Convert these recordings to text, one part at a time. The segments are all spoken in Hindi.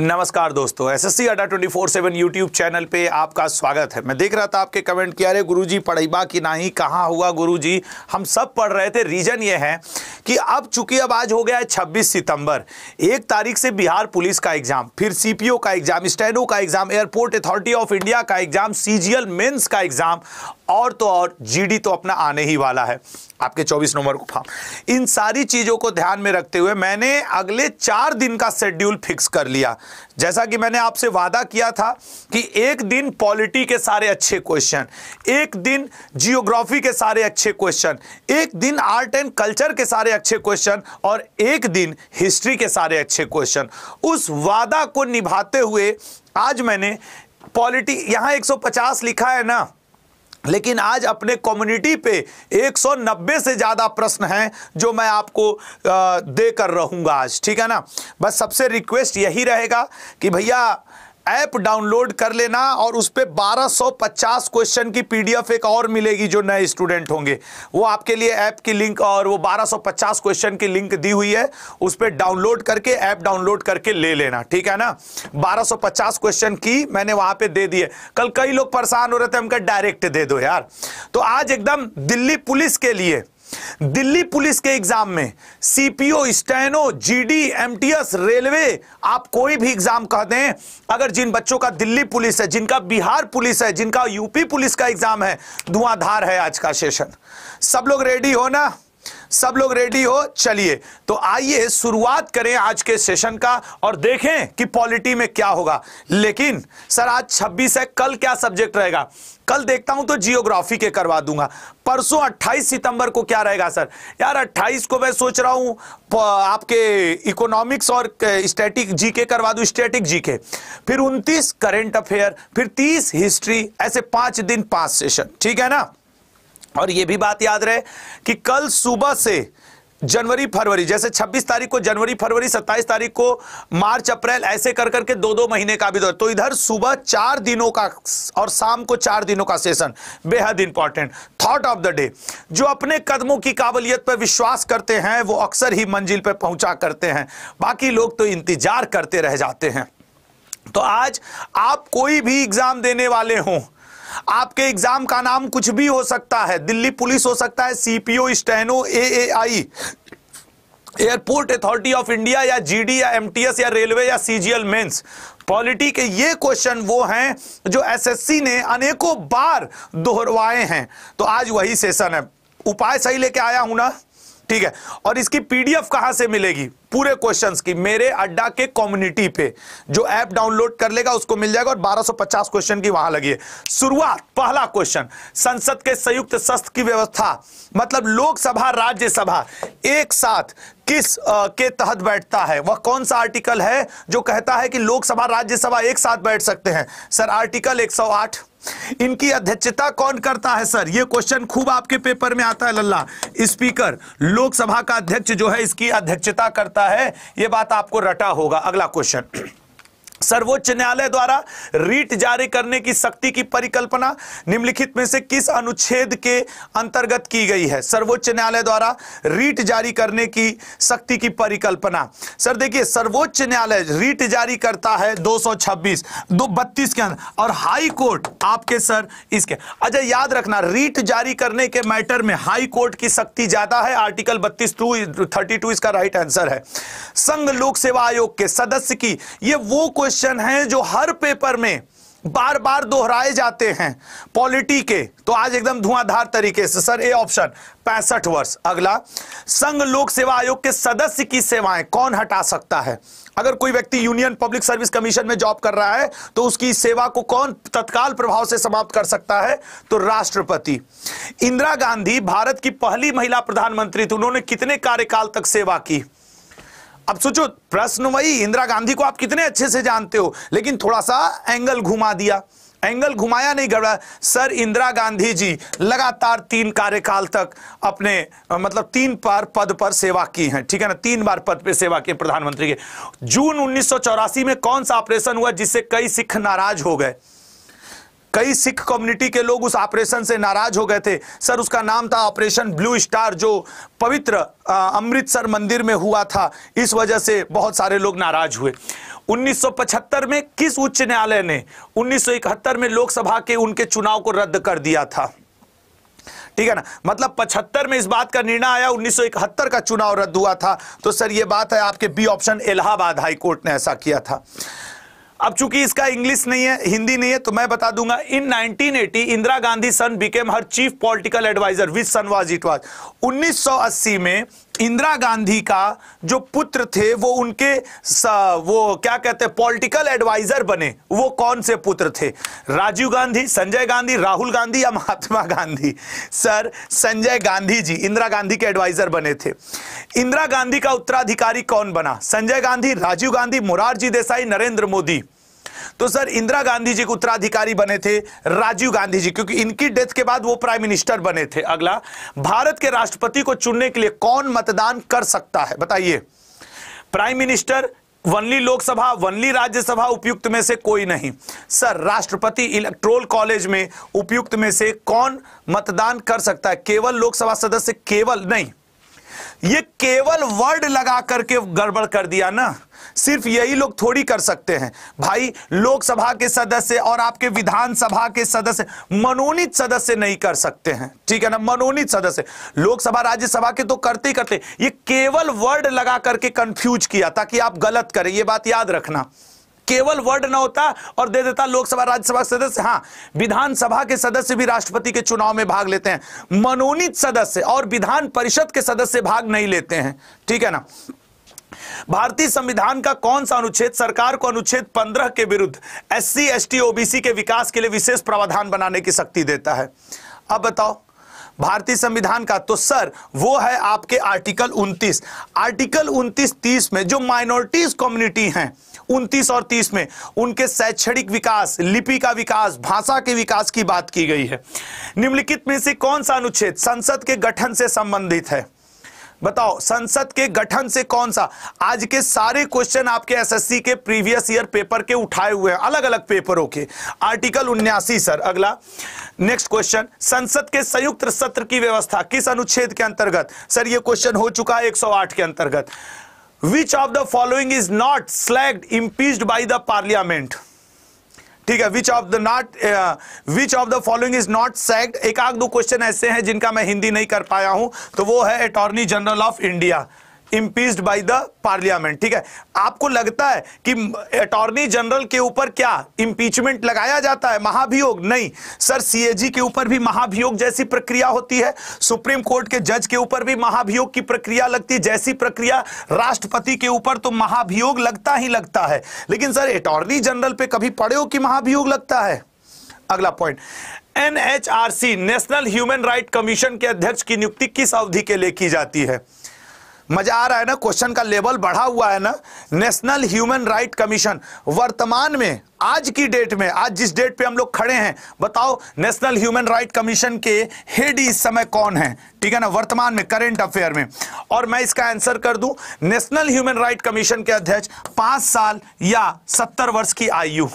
नमस्कार दोस्तों S S C Adda twenty four seven YouTube channel पे आपका स्वागत है मैं देख रहा था आपके कमेंट किया अरे गुरुजी पढ़ैबा की नाही कहाँ हुआ गुरु जी हम सब पढ़ रहे थे रीज़न ये है कि अब चूंकि अब आज हो गया है छब्बीस सितंबर एक तारीख से बिहार पुलिस का एग्ज़ाम फिर सीपीओ का एग्ज़ाम स्टैंडो का exam airport authority of India का एग्ज़ाम सी जी का एग्ज़ाम और तो और जीडी तो अपना आने ही वाला है आपके 24 नंबर को फॉर्म इन सारी चीज़ों को ध्यान में रखते हुए मैंने अगले चार दिन का शेड्यूल फिक्स कर लिया जैसा कि मैंने आपसे वादा किया था कि एक दिन पॉलिटी के सारे अच्छे क्वेश्चन एक दिन जियोग्राफी के सारे अच्छे क्वेश्चन एक दिन आर्ट एंड कल्चर के सारे अच्छे क्वेश्चन और एक दिन हिस्ट्री के सारे अच्छे क्वेश्चन उस वादा को निभाते हुए आज मैंने पॉलिटी यहाँ 150 लिखा है ना लेकिन आज अपने कम्युनिटी पे 190 से ज़्यादा प्रश्न हैं जो मैं आपको दे कर रहूँगा आज ठीक है ना बस सबसे रिक्वेस्ट यही रहेगा कि भैया ऐप डाउनलोड कर लेना और उस पर बारह क्वेश्चन की पीडीएफ एक और मिलेगी जो नए स्टूडेंट होंगे वो आपके लिए ऐप की लिंक और वो 1250 क्वेश्चन की लिंक दी हुई है उस पर डाउनलोड करके ऐप डाउनलोड करके ले लेना ठीक है ना 1250 क्वेश्चन की मैंने वहां पे दे दिए कल कई लोग परेशान हो रहे थे हमका डायरेक्ट दे दो यार तो आज एकदम दिल्ली पुलिस के लिए दिल्ली पुलिस के एग्जाम में CPO steno GD MTS railway आप कोई भी एग्जाम कह दें अगर जिन बच्चों का दिल्ली पुलिस है जिनका बिहार पुलिस है जिनका यूपी पुलिस का एग्जाम है धुआंधार है आज का सेशन सब लोग रेडी हो ना सब लोग रेडी हो चलिए तो आइए शुरुआत करें आज के सेशन का और देखें कि पॉलिटी में क्या होगा लेकिन सर आज 26 है कल क्या सब्जेक्ट रहेगा कल देखता हूं तो जियोग्राफी के करवा दूंगा परसों 28 सितंबर को क्या रहेगा सर यार 28 को मैं सोच रहा हूं आपके इकोनॉमिक्स और स्टैटिक जीके करवा दूं स्टैटिक जीके फिर 29 करेंट अफेयर फिर 30 हिस्ट्री ऐसे पांच दिन पांच सेशन ठीक है ना और यह भी बात याद रहे कि कल सुबह से जनवरी फरवरी जैसे 26 तारीख को जनवरी फरवरी 27 तारीख को मार्च अप्रैल ऐसे कर करके दो दो महीने का भी दौर तो इधर सुबह चार दिनों का और शाम को चार दिनों का सेशन बेहद important thought of the day जो अपने कदमों की काबिलियत पर विश्वास करते हैं वो अक्सर ही मंजिल पर पहुंचा करते हैं बाकी लोग तो इंतजार करते रह जाते हैं तो आज आप कोई भी एग्जाम देने वाले हों आपके एग्जाम का नाम कुछ भी हो सकता है दिल्ली पुलिस हो सकता है सीपीओ स्टेनो आई एयरपोर्ट अथॉरिटी ऑफ इंडिया या जीडी या एमटीएस या रेलवे या सीजीएल मेंस पॉलिटी के ये क्वेश्चन वो हैं जो एसएससी ने अनेकों बार दोहरवाए हैं तो आज वही सेशन है उपाय सही लेके आया हूं ना ठीक है और इसकी पीडीएफ कहां से मिलेगी पूरे क्वेश्चंस की मेरे अड्डा के कम्युनिटी पे जो ऐप डाउनलोड कर लेगा उसको मिल जाएगा और 1250 क्वेश्चन की वहां लगी है शुरुआत पहला क्वेश्चन संसद के संयुक्त शस्त्र की व्यवस्था मतलब लोकसभा राज्यसभा एक साथ किस आ, के तहत बैठता है वह कौन सा आर्टिकल है जो कहता है कि लोकसभा राज्यसभा एक साथ बैठ सकते हैं सर आर्टिकल एक इनकी अध्यक्षता कौन करता है सर यह क्वेश्चन खूब आपके पेपर में आता है लल्ला स्पीकर लोकसभा का अध्यक्ष जो है इसकी अध्यक्षता करता है यह बात आपको रटा होगा अगला क्वेश्चन सर्वोच्च न्यायालय द्वारा रीट जारी करने की शक्ति की परिकल्पना निम्नलिखित में से किस अनुच्छेद के अंतर्गत की गई है सर्वोच्च न्यायालय द्वारा रीट जारी करने की शक्ति की परिकल्पना सर देखिए सर्वोच्च न्यायालय रीट जारी करता है 226 दो बत्तीस के अंदर और हाई कोर्ट आपके सर इसके अच्छा याद रखना रीट जारी करने के मैटर में हाई कोर्ट की शक्ति ज्यादा है आर्टिकल बत्तीस टू थर्टी इसका राइट आंसर है संघ लोक सेवा आयोग के सदस्य की ये वो कोई क्वेश्चन हैं जो हर पेपर में बार बार दोहराए जाते हैं पॉलिटी के तो आज एकदम धुआंधार तरीके से सर ए ऑप्शन पैंसठ वर्ष अगला संघ लोक सेवा आयोग के सदस्य की सेवाएं कौन हटा सकता है अगर कोई व्यक्ति यूनियन पब्लिक सर्विस कमीशन में जॉब कर रहा है तो उसकी सेवा को कौन तत्काल प्रभाव से समाप्त कर सकता है तो राष्ट्रपति इंदिरा गांधी भारत की पहली महिला प्रधानमंत्री थी उन्होंने कितने कार्यकाल तक सेवा की अब सोचो प्रश्न वही इंदिरा गांधी को आप कितने अच्छे से जानते हो लेकिन थोड़ा सा एंगल घुमा दिया एंगल घुमाया नहीं गड़ा सर इंदिरा गांधी जी लगातार तीन कार्यकाल तक अपने मतलब तीन बार पद पर सेवा की हैं ठीक है ना तीन बार पद पर सेवा की प्रधानमंत्री के जून उन्नीस में कौन सा ऑपरेशन हुआ जिससे कई सिख नाराज हो गए कई सिख कम्युनिटी के लोग उस ऑपरेशन से नाराज हो गए थे सर उसका नाम था ऑपरेशन ब्लू स्टार जो पवित्र अमृतसर मंदिर में हुआ था इस वजह से बहुत सारे लोग नाराज हुए 1975 में किस उच्च न्यायालय ने 1971 में लोकसभा के उनके चुनाव को रद्द कर दिया था ठीक है ना मतलब 75 में इस बात का निर्णय आया 1971 का चुनाव रद्द हुआ था तो सर ये बात है आपके बी ऑप्शन इलाहाबाद हाईकोर्ट ने ऐसा किया था अब चूंकि इसका इंग्लिश नहीं है हिंदी नहीं है तो मैं बता दूंगा in 1980 Indira Gandhi son became her chief political advisor which son was it was 1980 में इंदिरा गांधी का जो पुत्र थे वो उनके वो क्या कहते हैं पॉलिटिकल एडवाइजर बने वो कौन से पुत्र थे राजीव गांधी संजय गांधी राहुल गांधी या महात्मा गांधी सर संजय गांधी जी इंदिरा गांधी के एडवाइजर बने थे इंदिरा गांधी का उत्तराधिकारी कौन बना संजय गांधी राजीव गांधी मुरारजी देसाई नरेंद्र मोदी तो सर इंदिरा गांधी जी के उत्तराधिकारी बने थे राजीव गांधी जी क्योंकि इनकी डेथ के बाद वो प्राइम मिनिस्टर बने थे अगला भारत के राष्ट्रपति को चुनने के लिए कौन मतदान कर सकता है बताइए prime minister only Lok Sabha only Rajya Sabha उपयुक्त में से कोई नहीं सर राष्ट्रपति इलेक्ट्रोल कॉलेज में उपयुक्त में से कौन मतदान कर सकता है केवल लोकसभा सदस्य केवल नहीं ये केवल वर्ड लगा करके गड़बड़ कर दिया ना सिर्फ यही लोग थोड़ी कर सकते हैं भाई लोकसभा के सदस्य और आपके विधानसभा के सदस्य मनोनीत सदस्य नहीं कर सकते हैं ठीक है ना मनोनीत सदस्य लोकसभा राज्यसभा के तो करते ही करते ये केवल वर्ड लगा करके कंफ्यूज किया ताकि आप गलत करें ये बात याद रखना केवल वर्ड ना होता और दे देता लोकसभा राज्यसभा सदस्य हाँ विधानसभा के सदस्य भी राष्ट्रपति के चुनाव में भाग लेते हैं मनोनीत सदस्य और विधान परिषद के सदस्य भाग नहीं लेते हैं ठीक है ना भारतीय संविधान का कौन सा अनुच्छेद सरकार को अनुच्छेद 15 के विरुद्ध एससी, एसटी, ओबीसी के विकास के लिए विशेष प्रावधान बनाने की शक्ति देता है अब बताओ भारतीय संविधान का तो सर वो है आपके आर्टिकल 29 आर्टिकल 29 30 में जो माइनॉरिटीज कम्युनिटी हैं 29 और 30 में उनके शैक्षणिक विकास लिपि का विकास भाषा के विकास की बात की गई है निम्नलिखित में से कौन सा अनुच्छेद संसद के गठन से संबंधित है बताओ संसद के गठन से कौन सा आज के सारे क्वेश्चन आपके एसएससी के प्रीवियस ईयर पेपर के उठाए हुए हैं अलग अलग पेपरों के आर्टिकल उन्यासी सर अगला नेक्स्ट क्वेश्चन संसद के संयुक्त सत्र की व्यवस्था किस अनुच्छेद के अंतर्गत सर यह क्वेश्चन हो चुका है आठ के अंतर्गत which of the following is not स्लैग्ड इम्पीच्ड बाई द पार्लियामेंट ठीक है which of the not which of the following is not सैक्ट एक आध दो क्वेश्चन ऐसे हैं जिनका मैं हिंदी नहीं कर पाया हूं तो वो है attorney general of India impeached by the parliament ठीक है आपको लगता है कि अटॉर्नी जनरल के ऊपर क्या इम्पीचमेंट लगाया जाता है महाभियोग नहीं सर सीएजी के ऊपर भी महाभियोग जैसी प्रक्रिया होती है सुप्रीम कोर्ट के जज के ऊपर भी महाभियोग की प्रक्रिया लगती है जैसी प्रक्रिया राष्ट्रपति के ऊपर तो महाभियोग लगता ही लगता है लेकिन सर अटॉर्नी जनरल पे कभी पढ़े हो कि महाभियोग लगता है अगला point NHRC national human right commission के अध्यक्ष की नियुक्ति किस अवधि के लिए की जाती है मजा आ रहा है ना क्वेश्चन का लेवल बढ़ा हुआ है ना नेशनल ह्यूमन राइट कमीशन वर्तमान में आज की डेट में आज जिस डेट पे हम लोग खड़े हैं बताओ नेशनल ह्यूमन राइट कमीशन के हेड इस समय कौन है ठीक है ना वर्तमान में करेंट अफेयर में और मैं इसका आंसर कर दूं नेशनल ह्यूमन राइट कमीशन के अध्यक्ष पांच साल या सत्तर वर्ष की आयु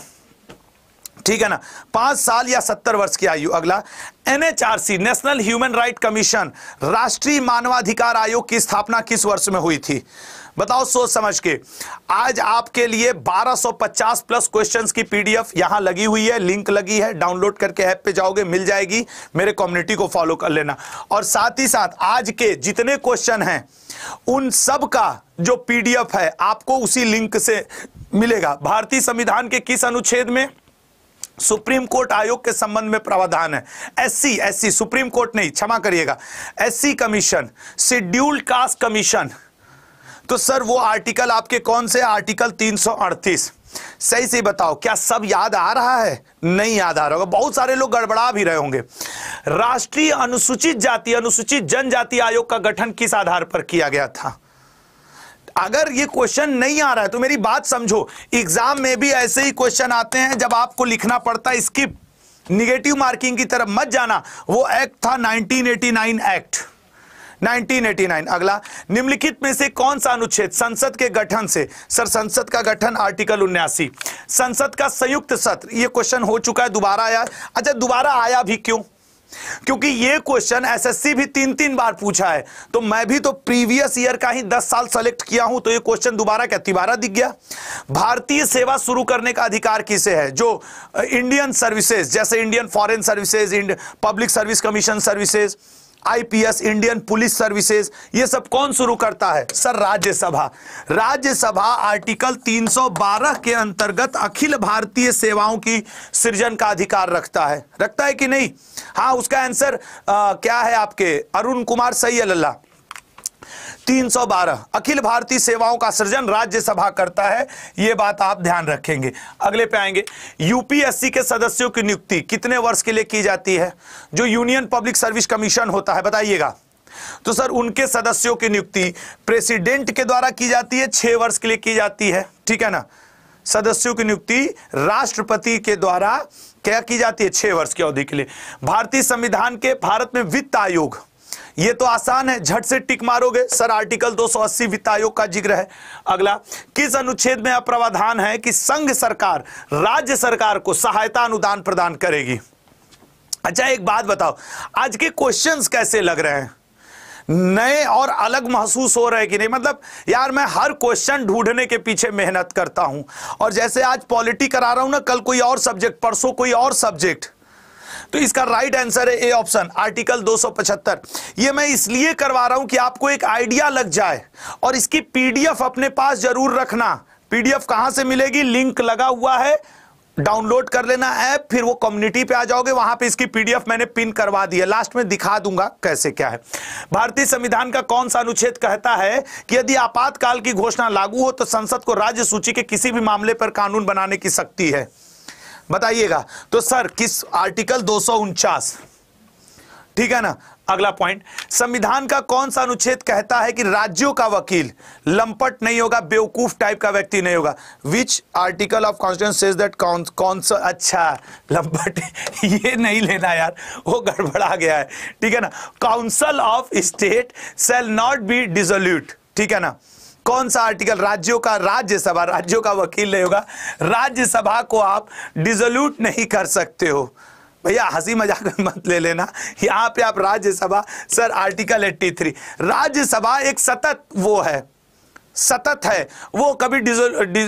ठीक है ना पांच साल या सत्तर वर्ष की आयु अगला NHRC national human right commission राष्ट्रीय मानवाधिकार आयोग की स्थापना किस वर्ष में हुई थी बताओ सोच समझ के आज आपके लिए 1250 प्लस क्वेश्चंस की पीडीएफ यहां लगी हुई है लिंक लगी है डाउनलोड करके ऐप पे जाओगे मिल जाएगी मेरे कम्युनिटी को फॉलो कर लेना और साथ ही साथ आज के जितने क्वेश्चन हैं उन सब का जो पीडीएफ है आपको उसी लिंक से मिलेगा भारतीय संविधान के किस अनुच्छेद में सुप्रीम कोर्ट आयोग के संबंध में प्रावधान है एससी एससी सुप्रीम कोर्ट नहीं क्षमा करिएगा SC commission scheduled caste commission तो सर वो आर्टिकल आपके कौन से आर्टिकल 338 सही से बताओ क्या सब याद आ रहा है नहीं याद आ रहा होगा बहुत सारे लोग गड़बड़ा भी रहे होंगे राष्ट्रीय अनुसूचित जाति अनुसूचित जनजाति आयोग का गठन किस आधार पर किया गया था अगर ये क्वेश्चन नहीं आ रहा है तो मेरी बात समझो एग्जाम में भी ऐसे ही क्वेश्चन आते हैं जब आपको लिखना पड़ता है स्किप निगेटिव मार्किंग की तरफ मत जाना वो एक्ट था 1989 एक्ट 1989 अगला निम्नलिखित में से कौन सा अनुच्छेद संसद के गठन से सर संसद का गठन आर्टिकल उन्यासी संसद का संयुक्त सत्र यह क्वेश्चन हो चुका है दोबारा आया अच्छा दोबारा आया भी क्यों क्योंकि ये क्वेश्चन एसएससी भी तीन तीन बार पूछा है तो मैं भी तो प्रीवियस ईयर का ही दस साल सेलेक्ट किया हूं तो ये क्वेश्चन दोबारा क्या तिबारा दिख गया भारतीय सेवा शुरू करने का अधिकार किसे है जो इंडियन सर्विसेज जैसे Indian foreign services public service commission services IPS Indian police services ये सब कौन शुरू करता है सर राज्यसभा राज्यसभा आर्टिकल 312 के अंतर्गत अखिल भारतीय सेवाओं की सृजन का अधिकार रखता है रखता है कि नहीं हाँ उसका आंसर क्या है आपके अरुण कुमार सैयल अल्लाह 312 अखिल भारतीय सेवाओं का सृजन राज्यसभा करता है ये बात आप ध्यान रखेंगे अगले पे आएंगे यूपीएससी के सदस्यों की नियुक्ति कितने वर्ष के लिए की जाती है जो यूनियन पब्लिक सर्विस कमीशन होता है बताइएगा तो सर उनके सदस्यों की नियुक्ति प्रेसिडेंट के द्वारा की जाती है छह वर्ष के लिए की जाती है ठीक है ना सदस्यों की नियुक्ति राष्ट्रपति के द्वारा क्या की जाती है छह वर्ष की अवधि के लिए भारतीय संविधान के भारत में वित्त आयोग ये तो आसान है झट से टिक मारोगे सर आर्टिकल 280 वित्त आयोग का जिक्र है अगला किस अनुच्छेद में यह प्रावधान है कि संघ सरकार राज्य सरकार को सहायता अनुदान प्रदान करेगी अच्छा एक बात बताओ आज के क्वेश्चंस कैसे लग रहे हैं नए और अलग महसूस हो रहे कि नहीं मतलब यार मैं हर क्वेश्चन ढूंढने के पीछे मेहनत करता हूं और जैसे आज पॉलिटी करा रहा हूं ना कल कोई और सब्जेक्ट परसों कोई और सब्जेक्ट तो इसका राइट आंसर है ए ऑप्शन आर्टिकल 275 ये मैं इसलिए करवा रहा हूं कि आपको एक आइडिया लग जाए और इसकी पीडीएफ अपने पास जरूर रखना पीडीएफ कहां से मिलेगी लिंक लगा हुआ है डाउनलोड कर लेना ऐप फिर वो कम्युनिटी पे आ जाओगे वहां पे इसकी पीडीएफ मैंने पिन करवा दी है लास्ट में दिखा दूंगा कैसे क्या है भारतीय संविधान का कौन सा अनुच्छेद कहता है कि यदि आपातकाल की घोषणा लागू हो तो संसद को राज्य सूची के किसी भी मामले पर कानून बनाने की शक्ति है बताइएगा तो सर किस आर्टिकल दो ठीक है ना अगला पॉइंट संविधान का कौन सा अनुच्छेद कहता है कि राज्यों का वकील लंपट नहीं होगा बेवकूफ टाइप का व्यक्ति नहीं होगा which article of constitution that कौन कौन सा अच्छा लंपट ये नहीं लेना यार वो गड़बड़ा गया है ठीक है ना council of state shall not be dissolved ठीक है ना कौन सा आर्टिकल राज्यों का राज्यसभा राज्यों का वकील नहीं होगा राज्यसभा को आप डिजोल्यूट नहीं कर सकते हो भैया हंसी मजाक में मत ले लेना यहां पे आप राज्यसभा सर आर्टिकल 83 राज्यसभा एक सतत वो है सतत है वो कभी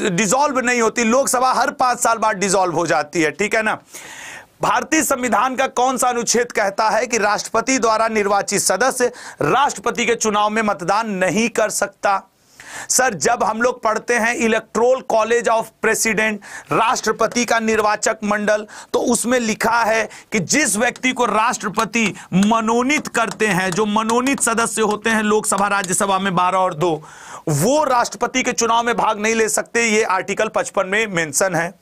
डिजोल्व नहीं होती लोकसभा हर पांच साल बाद डिजोल्व हो जाती है ठीक है ना भारतीय संविधान का कौन सा अनुच्छेद कहता है कि राष्ट्रपति द्वारा निर्वाचित सदस्य राष्ट्रपति के चुनाव में मतदान नहीं कर सकता सर जब हम लोग पढ़ते हैं इलेक्ट्रोल कॉलेज ऑफ प्रेसिडेंट राष्ट्रपति का निर्वाचक मंडल तो उसमें लिखा है कि जिस व्यक्ति को राष्ट्रपति मनोनीत करते हैं जो मनोनीत सदस्य होते हैं लोकसभा राज्यसभा में बारह और दो वो राष्ट्रपति के चुनाव में भाग नहीं ले सकते ये आर्टिकल पचपन में मेंशन है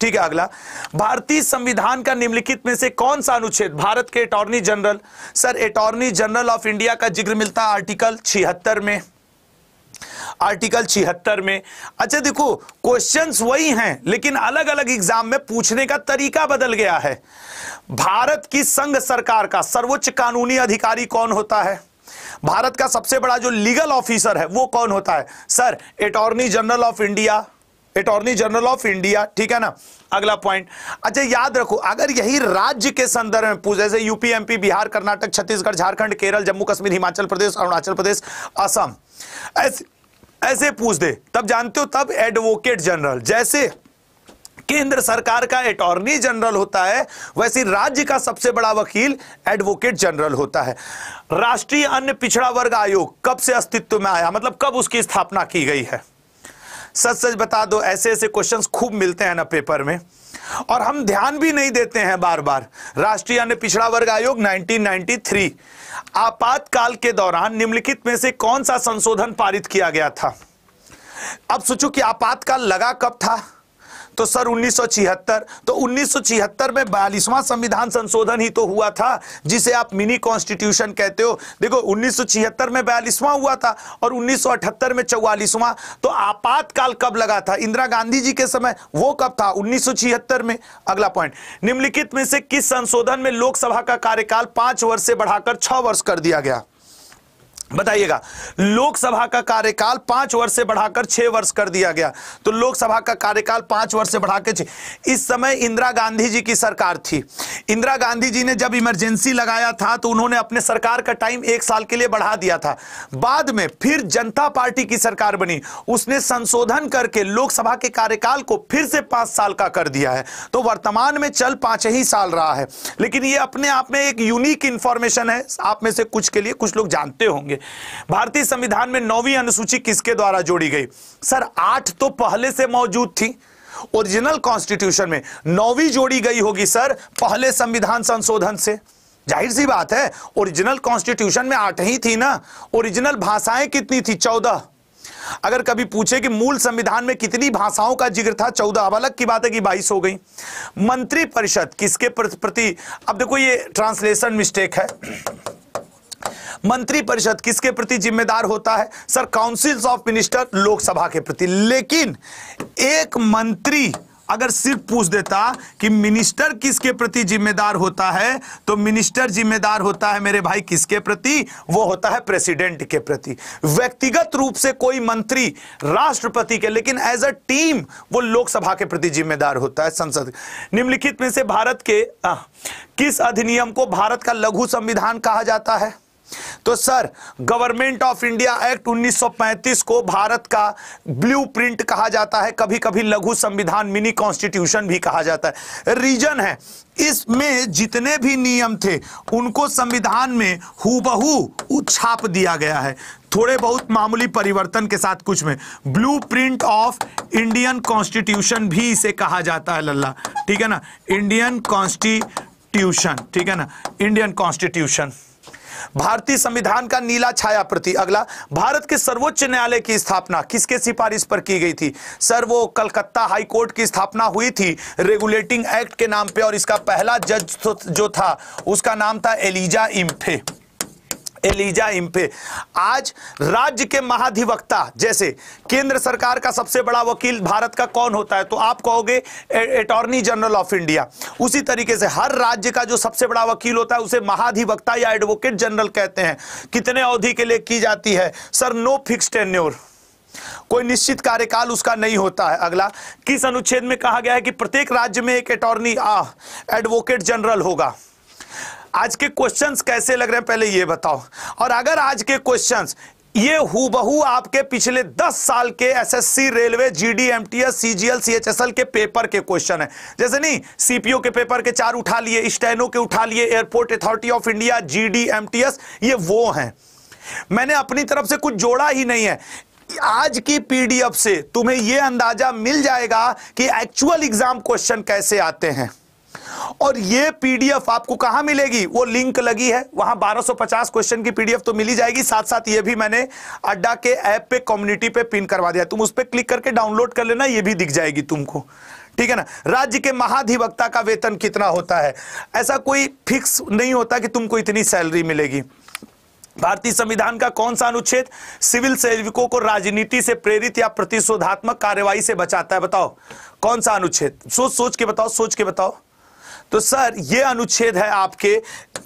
ठीक है अगला भारतीय संविधान का निम्नलिखित में से कौन सा अनुच्छेद भारत के attorney general sir attorney general of India का जिक्र मिलता है आर्टिकल छिहत्तर में आर्टिकल छिहत्तर में अच्छा देखो क्वेश्चंस वही हैं लेकिन अलग अलग एग्जाम में पूछने का तरीका बदल गया है भारत की संघ सरकार का सर्वोच्च कानूनी अधिकारी कौन होता है भारत का सबसे बड़ा जो लीगल ऑफिसर है वो कौन होता है sir attorney general of India attorney general of India ठीक है ना अगला पॉइंट अच्छा याद रखो अगर यही राज्य के संदर्भ में पूछ जैसे यूपीएमपी बिहार कर्नाटक छत्तीसगढ़ झारखंड केरल जम्मू कश्मीर हिमाचल प्रदेश अरुणाचल प्रदेश असम ऐसे ऐसे पूछ दे तब जानते हो तब एडवोकेट जनरल जैसे केंद्र सरकार का अटॉर्नी जनरल होता है वैसे राज्य का सबसे बड़ा वकील एडवोकेट जनरल होता है राष्ट्रीय अन्य पिछड़ा वर्ग आयोग कब से अस्तित्व में आया मतलब कब उसकी स्थापना की गई है सच सच बता दो ऐसे ऐसे क्वेश्चन खूब मिलते हैं ना पेपर में और हम ध्यान भी नहीं देते हैं बार बार राष्ट्रीय अन्य पिछड़ा वर्ग आयोग 1993 आपातकाल के दौरान निम्नलिखित में से कौन सा संशोधन पारित किया गया था अब सोचो कि आपातकाल लगा कब था तो सर 1976 तो 1976 में बयालीसवां संविधान संशोधन ही तो हुआ था जिसे आप मिनी कॉन्स्टिट्यूशन कहते हो देखो 1976 में बयालीसवां हुआ था और 1978 में चौवालीसवां तो आपातकाल कब लगा था इंदिरा गांधी जी के समय वो कब था 1976 में अगला पॉइंट निम्नलिखित में से किस संशोधन में लोकसभा का कार्यकाल पांच वर्ष से बढ़ाकर छह वर्ष कर दिया गया बताइएगा लोकसभा का कार्यकाल पांच वर्ष से बढ़ाकर छह वर्ष कर दिया गया तो लोकसभा का कार्यकाल पांच वर्ष से बढ़ाकर इस समय इंदिरा गांधी जी की सरकार थी इंदिरा गांधी जी ने जब इमरजेंसी लगाया था तो उन्होंने अपने सरकार का टाइम एक साल के लिए बढ़ा दिया था बाद में फिर जनता पार्टी की सरकार बनी उसने संशोधन करके लोकसभा के कार्यकाल को फिर से पांच साल का कर दिया है तो वर्तमान में चल पांच ही साल रहा है लेकिन यह अपने आप में एक यूनिक इंफॉर्मेशन है आप में से कुछ के लिए कुछ लोग जानते होंगे जाएंगे भारतीय संविधान में नौवीं अनुसूची किसके द्वारा जोड़ी गई सर आठ तो पहले से मौजूद थी ओरिजिनल कॉन्स्टिट्यूशन में नौवीं जोड़ी गई होगी सर पहले संविधान संशोधन से जाहिर सी बात है ओरिजिनल कॉन्स्टिट्यूशन में आठ ही थी ना ओरिजिनल भाषाएं कितनी थी चौदह अगर कभी पूछे कि मूल संविधान में कितनी भाषाओं का जिक्र था चौदह अब अलग की बात है कि बाईस हो गई मंत्रिपरिषद किसके प्रति अब देखो ये ट्रांसलेशन मिस्टेक है मंत्रिपरिषद किसके प्रति जिम्मेदार होता है sir councils of minister Lok Sabha के प्रति लेकिन एक मंत्री अगर सिर्फ पूछ देता कि मिनिस्टर किसके प्रति जिम्मेदार होता है तो मिनिस्टर जिम्मेदार होता है मेरे भाई किसके प्रति वो होता है प्रेसिडेंट के प्रति व्यक्तिगत रूप से कोई मंत्री राष्ट्रपति के लेकिन एज अ टीम वो लोकसभा के प्रति जिम्मेदार होता है संसद निम्नलिखित में से भारत के आ, किस अधिनियम को भारत का लघु संविधान कहा जाता है तो sir government of India act 1935 को भारत का ब्लूप्रिंट कहा जाता है कभी कभी लघु संविधान मिनी कॉन्स्टिट्यूशन भी कहा जाता है रीजन है इसमें जितने भी नियम थे उनको संविधान में हूबहू उछाप दिया गया है थोड़े बहुत मामूली परिवर्तन के साथ कुछ में blueprint of Indian constitution भी इसे कहा जाता है लल्ला ठीक है ना इंडियन कॉन्स्टिट्यूशन ठीक है ना इंडियन कॉन्स्टिट्यूशन भारतीय संविधान का नीला छाया प्रति अगला भारत के सर्वोच्च न्यायालय की स्थापना किसके सिफारिश पर की गई थी सर वो कलकत्ता हाई कोर्ट की स्थापना हुई थी रेगुलेटिंग एक्ट के नाम पे और इसका पहला जज तो जो था उसका नाम था एलिजा इम्फे एलिजा इम्फे आज राज्य के महाधिवक्ता जैसे केंद्र सरकार का सबसे बड़ा वकील भारत का कौन होता है तो आप कहोगे अटॉर्नी जनरल ऑफ इंडिया उसी तरीके से हर राज्य का जो सबसे बड़ा वकील होता है उसे महाधिवक्ता या एडवोकेट जनरल कहते हैं कितने अवधि के लिए की जाती है सर नो फिक्स टेन्योर कोई निश्चित कार्यकाल उसका नहीं होता है अगला किस अनुच्छेद में कहा गया है कि प्रत्येक राज्य में एक अटॉर्नी एडवोकेट जनरल होगा आज के क्वेश्चंस कैसे लग रहे हैं पहले ये बताओ और अगर आज के क्वेश्चंस ये हूबहू आपके पिछले 10 साल के SSC railway GD MTS CGL CHSL के पेपर के क्वेश्चन है जैसे नहीं सीपीओ के पेपर के चार उठा लिए स्टैनो के उठा लिए airport authority of India GD MTS ये वो हैं मैंने अपनी तरफ से कुछ जोड़ा ही नहीं है आज की पीडीएफ से तुम्हें यह अंदाजा मिल जाएगा कि एक्चुअल एग्जाम क्वेश्चन कैसे आते हैं और ये पीडीएफ आपको कहां मिलेगी वो लिंक लगी है वहां 1250 क्वेश्चन की पीडीएफ तो मिली जाएगी साथ साथ ये भी मैंने अड्डा के ऐप पे कम्युनिटी पे पिन करवा दिया तुम उस पर क्लिक करके डाउनलोड कर लेना ये भी दिख जाएगी तुमको ठीक है ना राज्य के महाधिवक्ता का वेतन कितना होता है ऐसा कोई फिक्स नहीं होता कि तुमको इतनी सैलरी मिलेगी भारतीय संविधान का कौन सा अनुच्छेद सिविल सेवकों को राजनीति से प्रेरित या प्रतिशोधात्मक कार्यवाही से बचाता है बताओ कौन सा अनुच्छेद सोच सोच के बताओ सोच के बताओ तो सर यह अनुच्छेद है आपके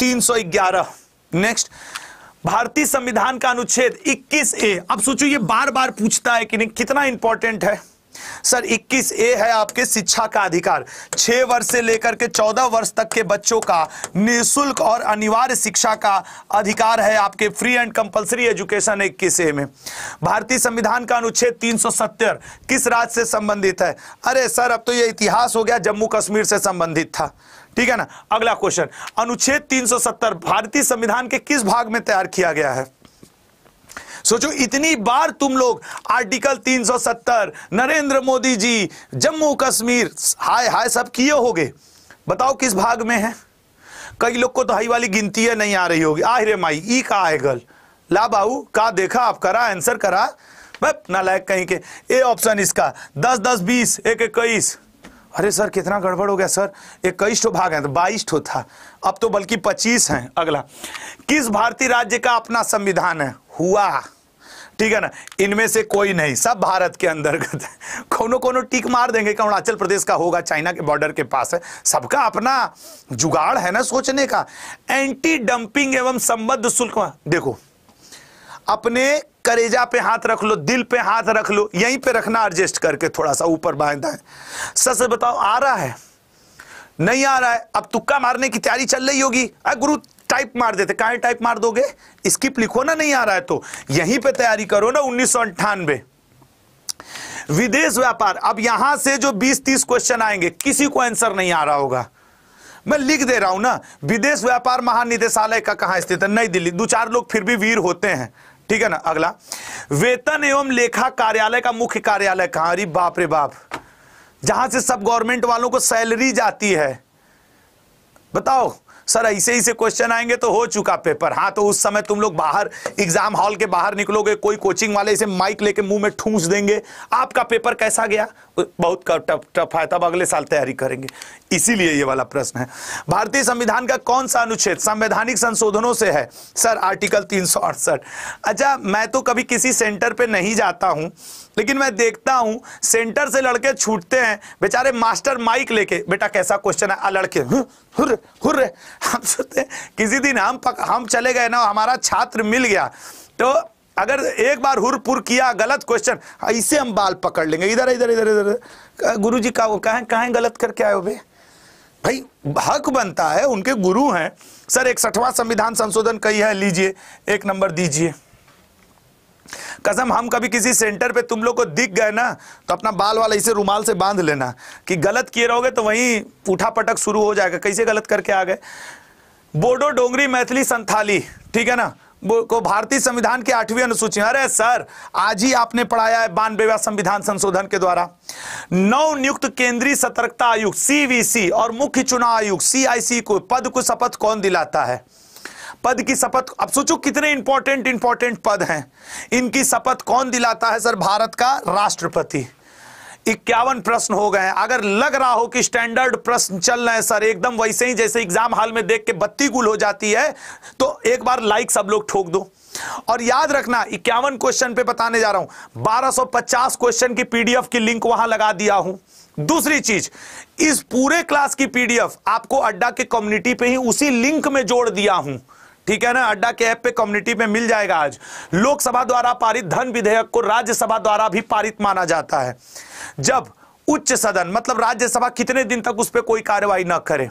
311 नेक्स्ट भारतीय संविधान का अनुच्छेद 21 ए अब सोचो ये बार बार पूछता है कि नहीं कितना इंपॉर्टेंट है सर 21 ए है आपके शिक्षा का अधिकार छह वर्ष से लेकर के चौदह वर्ष तक के बच्चों का निःशुल्क और अनिवार्य शिक्षा का अधिकार है आपके फ्री एंड कंपलसरी एजुकेशन इक्कीस ए में भारतीय संविधान का अनुच्छेद तीन किस राज्य से संबंधित है अरे सर अब तो ये इतिहास हो गया जम्मू कश्मीर से संबंधित था ठीक है ना अगला क्वेश्चन अनुच्छेद 370 भारतीय संविधान के किस भाग में तैयार किया गया है सोचो इतनी बार तुम लोग आर्टिकल 370 नरेंद्र मोदी जी जम्मू कश्मीर हाय हाय सब किए होगे बताओ किस भाग में है कई लोग को तो हाई वाली गिनती है नहीं आ रही होगी आह रे माई ई का है गल ला बाबू का देखा आप करा आंसर करा नालायक कहीं के ए ऑप्शन इसका दस दस बीस एक इक्कीस अरे सर कितना गड़बड़ हो गया सर इक्कीस ठो भाग है तो बाईस ठो था अब तो बल्कि पच्चीस हैं अगला किस भारतीय राज्य का अपना संविधान है हुआ ठीक है ना इनमें से कोई नहीं सब भारत के अंतर्गत कोनो कोनो टीक मार देंगे कि अरुणाचल प्रदेश का होगा चाइना के बॉर्डर के पास है सबका अपना जुगाड़ है ना सोचने का एंटी डंपिंग एवं संबद्ध शुल्क देखो अपने करेजा पे हाथ रख लो दिल पे हाथ रख लो यहीं पे रखना एडजस्ट करके थोड़ा सा ऊपर बाएं दाएं सच बताओ आ रहा है नहीं आ रहा है अब तुक्का मारने की तैयारी चल रही होगी अरे गुरु टाइप मार देते कहा टाइप मार दोगे स्किप लिखो ना नहीं आ रहा है तो यहीं पे तैयारी करो ना उन्नीस विदेश व्यापार अब यहां से जो 20-30 क्वेश्चन आएंगे किसी को आंसर नहीं आ रहा होगा मैं लिख दे रहा हूं ना विदेश व्यापार महानिदेशालय का कहां स्थित है नई दिल्ली दो चार लोग फिर भी वीर होते हैं ठीक है ना अगला वेतन एवं लेखा कार्यालय का मुख्य कार्यालय कहां अरे बाप रे बाप जहां से सब गवर्नमेंट वालों को सैलरी जाती है बताओ सर ऐसे ऐसे क्वेश्चन आएंगे तो हो चुका पेपर हाँ तो उस समय तुम लोग बाहर एग्जाम हॉल के बाहर निकलोगे कोई कोचिंग वाले इसे माइक लेके मुंह में ठूस देंगे आपका पेपर कैसा गया बहुत टफ टफ है तब अगले साल तैयारी करेंगे इसीलिए ये वाला प्रश्न है भारतीय संविधान का कौन सा अनुच्छेद संवैधानिक संशोधनों से है सर आर्टिकल तीन अच्छा मैं तो कभी किसी सेंटर पे नहीं जाता हूं लेकिन मैं देखता हूं सेंटर से लड़के छूटते हैं बेचारे मास्टर माइक लेके बेटा कैसा क्वेश्चन है आ लड़के हम्म, हुर हुर हम सोचते किसी दिन हम पक, हम चले गए ना हमारा छात्र मिल गया तो अगर एक बार हुरपुर किया गलत क्वेश्चन ऐसे हम बाल पकड़ लेंगे इधर इधर इधर इधर गुरु जी का कहें कहें गलत करके आए हो भाई भाई हक बनता है उनके गुरु हैं सर एक सठवां संविधान संशोधन कही है लीजिए एक नंबर दीजिए कसम हम कभी किसी सेंटर पे तुम लोग को दिख गए ना तो अपना बाल वाला इसे रुमाल से बांध लेना कि गलत किए रहोगे तो वहीं उठा पटक शुरू हो जाएगा कैसे गलत करके आ गए बोडो डोंगरी मैथिली संथाली ठीक है ना को भारतीय संविधान की आठवीं अनुसूची अरे सर आज ही आपने पढ़ाया है बान बेवा संविधान संशोधन के द्वारा नव नियुक्त केंद्रीय सतर्कता आयुक्त सीवीसी और मुख्य चुनाव आयुक्त सीआईसी को पद को शपथ कौन दिलाता है पद की शपथ अब सोचो कितने इंपॉर्टेंट इंपॉर्टेंट पद हैं इनकी शपथ कौन दिलाता है सर भारत का राष्ट्रपति इक्यावन प्रश्न हो गए अगर लग रहा हो कि स्टैंडर्ड प्रश्न चल रहे हैं सर एकदम वैसे ही जैसे एग्जाम हॉल में देख के बत्ती गुल हो जाती है तो एक बार लाइक सब लोग ठोक दो और याद रखना इक्यावन क्वेश्चन पे बताने जा रहा हूं 1250 क्वेश्चन की पीडीएफ की लिंक वहां लगा दिया हूं दूसरी चीज इस पूरे क्लास की पीडीएफ आपको अड्डा के कम्युनिटी पे ही उसी लिंक में जोड़ दिया हूं ठीक है ना अड्डा के ऐप पे कम्युनिटी में मिल जाएगा आज लोकसभा द्वारा पारित धन विधेयक को राज्यसभा द्वारा भी पारित माना जाता है जब उच्च सदन मतलब राज्यसभा कितने दिन तक उस पर कोई कार्यवाही न करे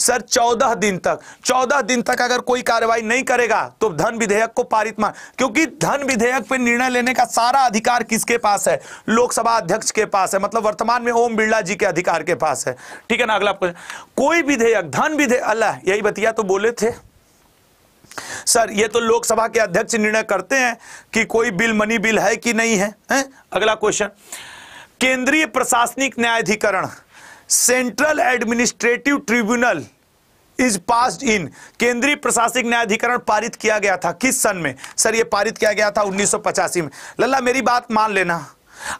सर चौदह दिन तक चौदह दिन तक अगर कोई कार्रवाई नहीं करेगा तो धन विधेयक को पारित मान क्योंकि धन विधेयक पर निर्णय लेने का सारा अधिकार किसके पास है लोकसभा अध्यक्ष के पास है मतलब वर्तमान में ओम बिरला जी के अधिकार के पास है ठीक है ना अगला कोई विधेयक धन विधेयक अल्लाह यही बतिया तो बोले थे सर ये तो लोकसभा के अध्यक्ष निर्णय करते हैं कि कोई बिल मनी बिल है कि नहीं है, है? अगला क्वेश्चन केंद्रीय प्रशासनिक न्यायाधिकरण central administrative tribunal is passed in केंद्रीय प्रशासनिक न्यायाधिकरण पारित किया गया था किस सन में सर ये पारित किया गया था उन्नीस में लल्ला मेरी बात मान लेना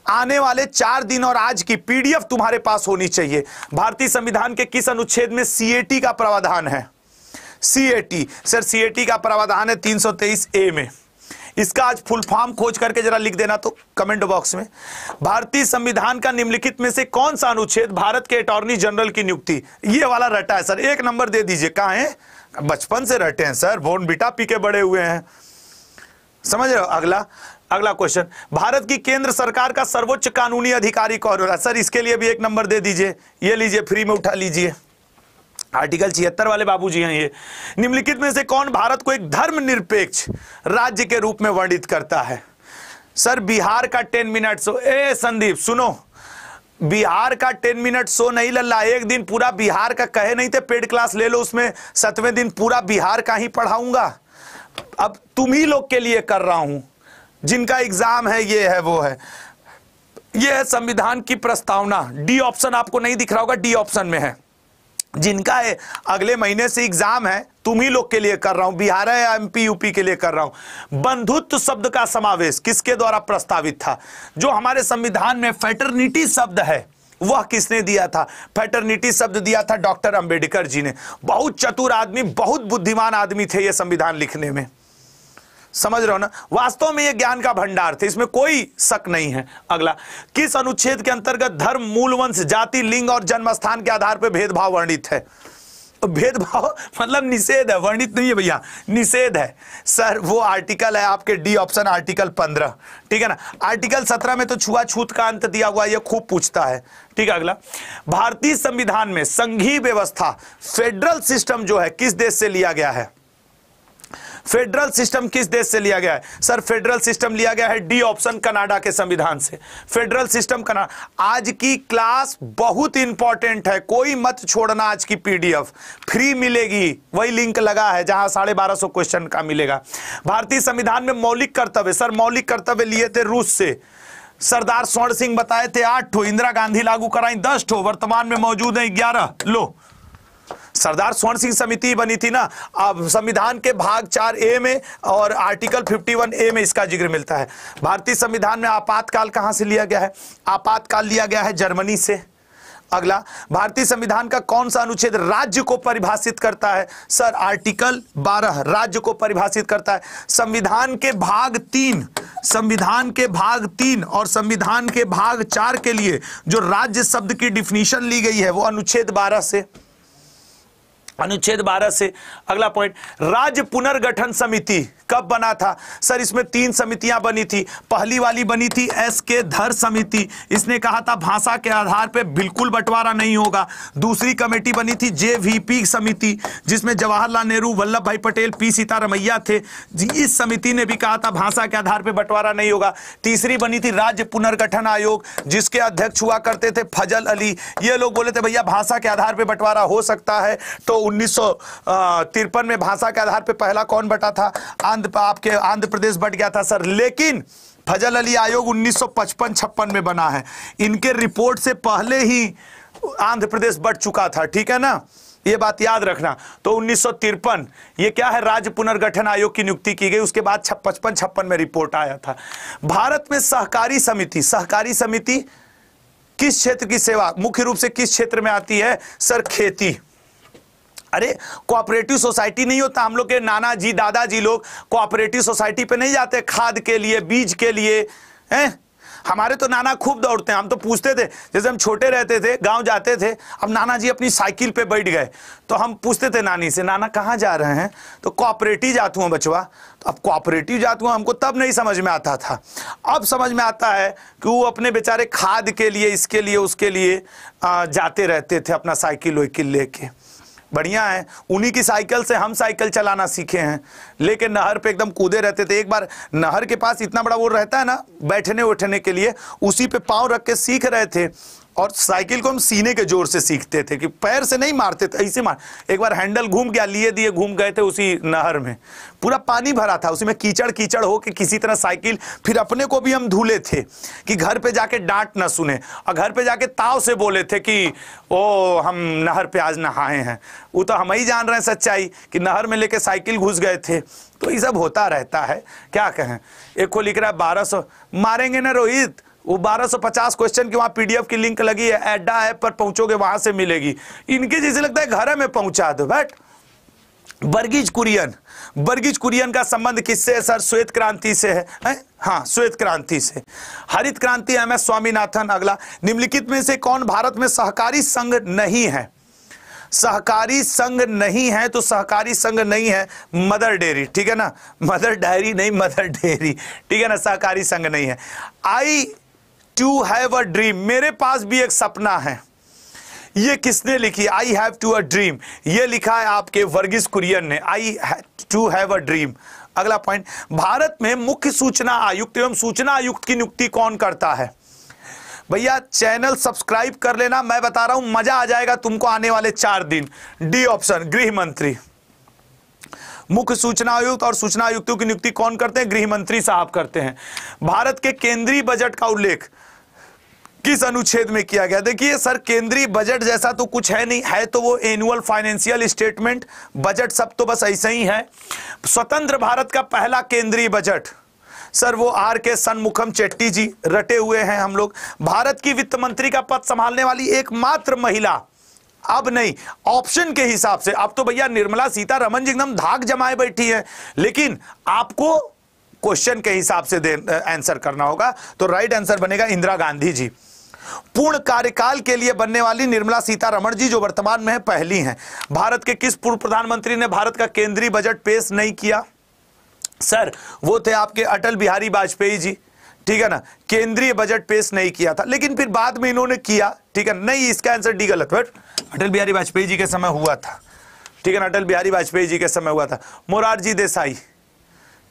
आने वाले चार दिन और आज की पीडीएफ तुम्हारे पास होनी चाहिए भारतीय संविधान के किस अनुच्छेद में सीएटी का प्रावधान है सीएटी सर सीएटी का प्रावधान है 323 ए में इसका आज फुल फॉर्म खोज करके जरा लिख देना तो कमेंट बॉक्स में भारतीय संविधान का निम्नलिखित में से कौन सा अनुच्छेद भारत के अटॉर्नी जनरल की नियुक्ति ये वाला रटा है सर एक नंबर दे दीजिए कहा है बचपन से रटे हैं सर बोन बिटा पी के बड़े हुए हैं समझ रहे हो अगला अगला क्वेश्चन भारत की केंद्र सरकार का सर्वोच्च कानूनी अधिकारी कौन हो रहा सर इसके लिए भी एक नंबर दे दीजिए ये लीजिए फ्री में उठा लीजिए आर्टिकल छिहत्तर वाले बाबूजी हैं ये निम्नलिखित में से कौन भारत को एक धर्मनिरपेक्ष राज्य के रूप में वर्णित करता है सर बिहार का ten minute so a Sandeep सुनो बिहार का टेन मिनट सो नहीं लल्ला एक दिन पूरा बिहार का कहे नहीं थे पेड क्लास ले लो उसमें सतवें दिन पूरा बिहार का ही पढ़ाऊंगा अब तुम ही लोग के लिए कर रहा हूं जिनका एग्जाम है ये है वो है ये है संविधान की प्रस्तावना डी ऑप्शन आपको नहीं दिख रहा होगा डी ऑप्शन में है जिनका है, अगले महीने से एग्जाम है तुम ही लोग के लिए कर रहा हूं बिहार या एमपी यूपी के लिए कर रहा हूं बंधुत्व शब्द का समावेश किसके द्वारा प्रस्तावित था जो हमारे संविधान में फेटर्निटी शब्द है वह किसने दिया था फेटर्निटी शब्द दिया था डॉक्टर अंबेडकर जी ने बहुत चतुर आदमी बहुत बुद्धिमान आदमी थे यह संविधान लिखने में समझ रहे हो ना वास्तव में ये ज्ञान का भंडार थे इसमें कोई शक नहीं है अगला किस अनुच्छेद के अंतर्गत धर्म मूलवंश जाति लिंग और जन्म स्थान के आधार पर भेदभाव वर्णित है तो भेदभाव मतलब निषेध है वर्णित नहीं है भैया निषेध है सर वो आर्टिकल है आपके डी ऑप्शन आर्टिकल पंद्रह ठीक है ना आर्टिकल सत्रह में तो छुआछूत का अंत दिया हुआ ये खूब पूछता है ठीक है अगला भारतीय संविधान में संघीय व्यवस्था फेडरल सिस्टम जो है किस देश से लिया गया है फेडरल सिस्टम किस देश से लिया गया है सर फेडरल सिस्टम लिया गया है डी ऑप्शन कनाडा के संविधान से फेडरल सिस्टम कनाडा आज की क्लास बहुत इंपॉर्टेंट है कोई मत छोड़ना आज की पीडीएफ फ्री मिलेगी वही लिंक लगा है जहां साढ़े बारह सौ क्वेश्चन का मिलेगा भारतीय संविधान में मौलिक कर्तव्य सर मौलिक कर्तव्य लिए थे रूस से सरदार स्वर्ण सिंह बताए थे आठ ठो इंदिरा गांधी लागू कराई दस ठो वर्तमान में मौजूद है ग्यारह लो सरदार स्वर्ण सिंह समिति बनी थी ना अब संविधान के भाग चार ए में और आर्टिकल 51 ए में इसका जिक्र मिलता है भारतीय संविधान में आपातकाल कहां से लिया गया है आपातकाल लिया गया है जर्मनी से अगला भारतीय संविधान का कौन सा अनुच्छेद राज्य को परिभाषित करता है सर आर्टिकल 12 राज्य को परिभाषित करता है संविधान के भाग तीन संविधान के भाग तीन और संविधान के भाग चार के लिए जो राज्य शब्द की डिफिनीशन ली गई है वो अनुच्छेद 12 से अनुच्छेद 12 से अगला पॉइंट राज्य पुनर्गठन समिति कब बना था सर इसमें तीन समितियां बनी थी पहली वाली बनी थी एस के धर समिति इसने कहा था भाषा के आधार पर बिल्कुल बंटवारा नहीं होगा दूसरी कमेटी बनी थी जे वी पी समिति जिसमें जवाहरलाल नेहरू वल्लभ भाई पटेल पी सीतारमैया थे इस समिति ने भी कहा था भाषा के आधार पर बंटवारा नहीं होगा तीसरी बनी थी राज्य पुनर्गठन आयोग जिसके अध्यक्ष हुआ करते थे फजल अली ये लोग बोले थे भैया भाषा के आधार पर बंटवारा हो सकता है तो उन्नीस में भाषा के आधार पर पहला कौन बटा था आंध्र आपके आंध्र प्रदेश बट गया था सर लेकिन फजल अली आयोग 1955-56 में बना है इनके रिपोर्ट से पहले ही आंध्र प्रदेश बट चुका था ठीक है ना ये बात याद रखना तो उन्नीस ये क्या है राज्य पुनर्गठन आयोग की नियुक्ति की गई उसके बाद पचपन छप्पन में रिपोर्ट आया था भारत में सहकारी समिति सहकारी समिति किस क्षेत्र की सेवा मुख्य रूप से किस क्षेत्र में आती है सर खेती अरे कोऑपरेटिव सोसाइटी नहीं होता हम लोग के नाना जी जी लोग कोऑपरेटिव सोसाइटी पे नहीं जाते खाद के लिए बीज के लिए हैं हमारे तो नाना खूब दौड़ते हैं हम तो पूछते थे जैसे हम छोटे रहते थे गांव जाते थे अब नाना जी अपनी साइकिल पे बैठ गए तो हम पूछते थे नानी से नाना कहाँ जा रहे हैं तो कॉपरेटिव जात हुआ बचवा तो अब कॉपरेटिव जात हुआ हमको तब नहीं समझ में आता था अब समझ में आता है कि वो अपने बेचारे खाद के लिए इसके लिए उसके लिए जाते रहते थे अपना साइकिल वाइकिल लेके बढ़िया है उन्हीं की साइकिल से हम साइकिल चलाना सीखे हैं लेकिन नहर पे एकदम कूदे रहते थे एक बार नहर के पास इतना बड़ा वो रहता है ना बैठने उठने के लिए उसी पे पाँव रख के सीख रहे थे और साइकिल को हम सीने के जोर से सीखते थे कि पैर से नहीं मारते थे ऐसे मार एक बार हैंडल घूम गया लिए दिए घूम गए थे उसी नहर में पूरा पानी भरा था उसी में कीचड़ कीचड़ हो कि किसी तरह साइकिल फिर अपने को भी हम धूले थे कि घर पे जाके डांट ना सुने और घर पे जाके ताव से बोले थे कि ओ हम नहर पे आज नहाए हैं वो तो हम ही जान रहे हैं सच्चाई कि नहर में लेके साइकिल घुस गए थे तो ये सब होता रहता है क्या कहें एक को लिख रहा है बारह मारेंगे ना रोहित वो 1250 क्वेश्चन की वहां पीडीएफ की लिंक लगी है एड्डा ऐप पर पहुंचोगे वहां से मिलेगी इनके जैसे लगता है घर में पहुंचा दो बट बर्गीज कुरियन बर्गीज कुरियन का संबंध किससे है सर श्वेत क्रांति से है, है? हाँ श्वेत क्रांति से हरित क्रांति एम एस स्वामीनाथन अगला निम्नलिखित में से कौन भारत में सहकारी संघ नहीं है सहकारी संघ नहीं है तो सहकारी संघ नहीं है मदर डेयरी ठीक है ना मदर डायरी नहीं मदर डेयरी ठीक है ना सहकारी संघ नहीं है I to have a dream मेरे पास भी एक सपना है ये किसने लिखी I have to a dream ये लिखा है आपके वर्गीस कुरियन ने I to have a dream अगला पॉइंट भारत में मुख्य सूचना आयुक्त एवं सूचना आयुक्त की नियुक्ति कौन करता है भैया चैनल सब्सक्राइब कर लेना मैं बता रहा हूं मजा आ जाएगा तुमको आने वाले चार दिन डी ऑप्शन गृह मंत्री मुख्य सूचना आयुक्त और सूचना आयुक्तों की नियुक्ति कौन करते हैं गृह मंत्री साहब करते हैं भारत के केंद्रीय बजट का उल्लेख किस अनुच्छेद में किया गया देखिए सर केंद्रीय बजट जैसा तो कुछ है नहीं है तो वो एनुअल फाइनेंशियल स्टेटमेंट बजट सब तो बस ऐसे ही है स्वतंत्र भारत का पहला केंद्रीय बजट सर वो आर के सनमुखम चेट्टी जी रटे हुए हैं हम लोग भारत की वित्त मंत्री का पद संभालने वाली एकमात्र महिला अब नहीं ऑप्शन के हिसाब से अब तो भैया निर्मला सीतारमन जी एकदम धाक जमाए बैठी है लेकिन आपको क्वेश्चन के हिसाब से आंसर करना होगा तो राइट आंसर बनेगा इंदिरा गांधी जी पूर्ण कार्यकाल के लिए बनने वाली निर्मला सीतारमण जी जो वर्तमान में पहली हैं भारत के किस पूर्व प्रधानमंत्री ने भारत का केंद्रीय बजट पेश नहीं किया सर वो थे आपके अटल बिहारी वाजपेयी जी ठीक है ना केंद्रीय बजट पेश नहीं किया था लेकिन फिर बाद में इन्होंने किया ठीक है नहीं इसका आंसर डी गलत बट अटल बिहारी वाजपेयी जी के समय हुआ था ठीक है ना अटल बिहारी वाजपेयी जी के समय हुआ था मोरारजी देसाई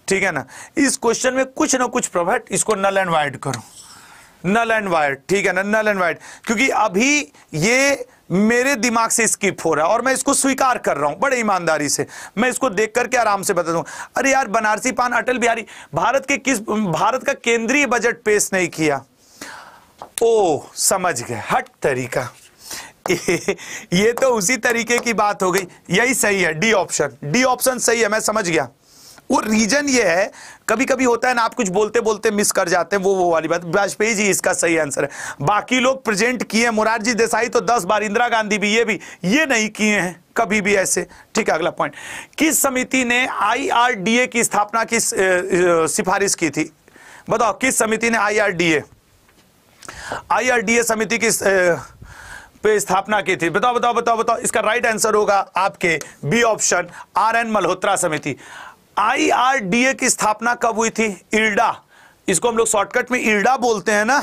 ठीक है ना इस क्वेश्चन में कुछ ना कुछ प्रभट इसको नल एंड वाइड करो नल एंड वाइड ठीक है ना नल एंड वाइड क्योंकि अभी ये मेरे दिमाग से स्किप हो रहा है और मैं इसको स्वीकार कर रहा हूं बड़े ईमानदारी से मैं इसको देख करके आराम से बता दूं अरे यार बनारसी पान अटल बिहारी भारत के किस भारत का केंद्रीय बजट पेश नहीं किया ओ समझ गए हट तरीका ये तो उसी तरीके की बात हो गई यही सही है डी ऑप्शन डी ऑप्शन सही है मैं समझ गया वो रीजन ये है कभी कभी होता है ना आप कुछ बोलते बोलते मिस कर जाते हैं वो वो वाली बात वाजपेयी जी इसका सही आंसर है बाकी लोग प्रेजेंट किए मुरारजी देसाई तो दस बार इंदिरा गांधी भी ये भी ये नहीं किए हैं कभी भी ऐसे ठीक है अगला पॉइंट किस समिति ने आईआरडीए की स्थापना की सिफारिश की थी बताओ किस समिति ने आईआरडीए आर समिति की पे स्थापना की थी बताओ बताओ बताओ बताओ इसका राइट आंसर होगा आपके B option R N Malhotra समिति आईआरडीए की स्थापना कब हुई थी इर्डा इसको हम लोग शॉर्टकट में इर्डा बोलते हैं ना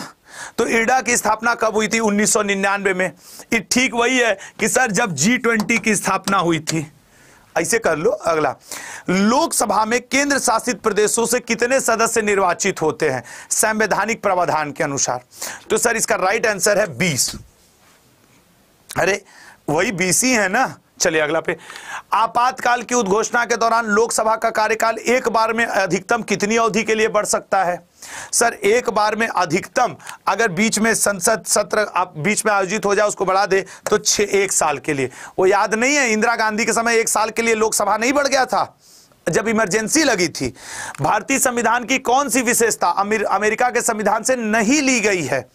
तो इर्डा की स्थापना कब हुई थी 1999 में ये ठीक वही है कि सर जब जी ट्वेंटी की स्थापना हुई थी ऐसे कर लो अगला लोकसभा में केंद्र शासित प्रदेशों से कितने सदस्य निर्वाचित होते हैं संवैधानिक प्रावधान के अनुसार तो सर इसका राइट आंसर है बीस अरे वही बीसी है ना चलिए अगला पे आपातकाल की उद्घोषणा के दौरान लोकसभा का कार्यकाल एक बार में अधिकतम कितनी अवधि के लिए बढ़ सकता है सर एक बार में अधिकतम अगर बीच में संसद सत्र आप बीच में आयोजित हो जाए उसको बढ़ा दे तो छः एक साल के लिए वो याद नहीं है इंदिरा गांधी के समय एक साल के लिए लोकसभा नहीं बढ़ गया था जब इमरजेंसी लगी थी भारतीय संविधान की कौन सी विशेषता अमेरिका के संविधान से नहीं ली गई है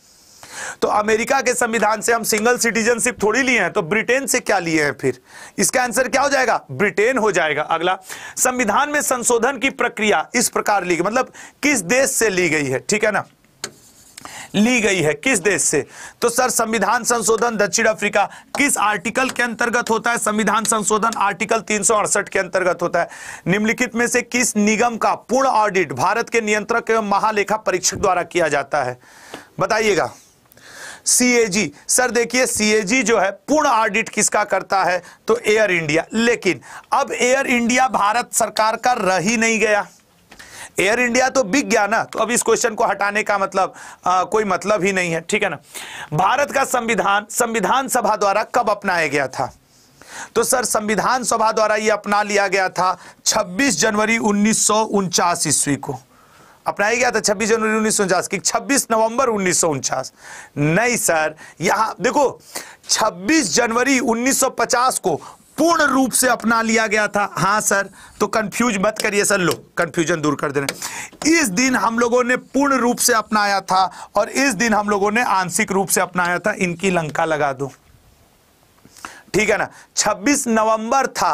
तो अमेरिका के संविधान से हम सिंगल सिटीजनशिप थोड़ी लिए हैं तो ब्रिटेन से क्या लिए हैं फिर इसका आंसर क्या हो जाएगा ब्रिटेन हो जाएगा अगला संविधान में संशोधन की प्रक्रिया इस प्रकार ली गई मतलब किस देश से ली गई है ठीक है ना ली गई है किस देश से तो सर संविधान संशोधन दक्षिण अफ्रीका किस आर्टिकल के अंतर्गत होता है संविधान संशोधन आर्टिकल तीन के अंतर्गत होता है निम्नलिखित में से किस निगम का पूर्ण ऑडिट भारत के नियंत्रक एवं महालेखा परीक्षक द्वारा किया जाता है बताइएगा सीएजी सर देखिए सीएजी जो है पूर्ण ऑडिट किसका करता है तो एयर इंडिया लेकिन अब एयर इंडिया भारत सरकार का रह ही नहीं गया एयर इंडिया तो बिक गया ना तो अब इस क्वेश्चन को हटाने का मतलब आ, कोई मतलब ही नहीं है ठीक है ना भारत का संविधान संविधान सभा द्वारा कब अपनाया गया था तो सर संविधान सभा द्वारा यह अपना लिया गया था 26 जनवरी उन्नीस ईस्वी को अपनाया गया था 26 जनवरी उन्नीस सौ की छब्बीस नवंबर उन्नीस सौ उनचास नहीं सर यहां देखो 26 जनवरी 1950 को पूर्ण रूप से अपना लिया गया था हाँ सर तो कंफ्यूज मत करिए सर लो कंफ्यूजन दूर कर देना इस दिन हम लोगों ने पूर्ण रूप से अपनाया था और इस दिन हम लोगों ने आंशिक रूप से अपनाया था इनकी लंका लगा दो ठीक है ना 26 नवंबर था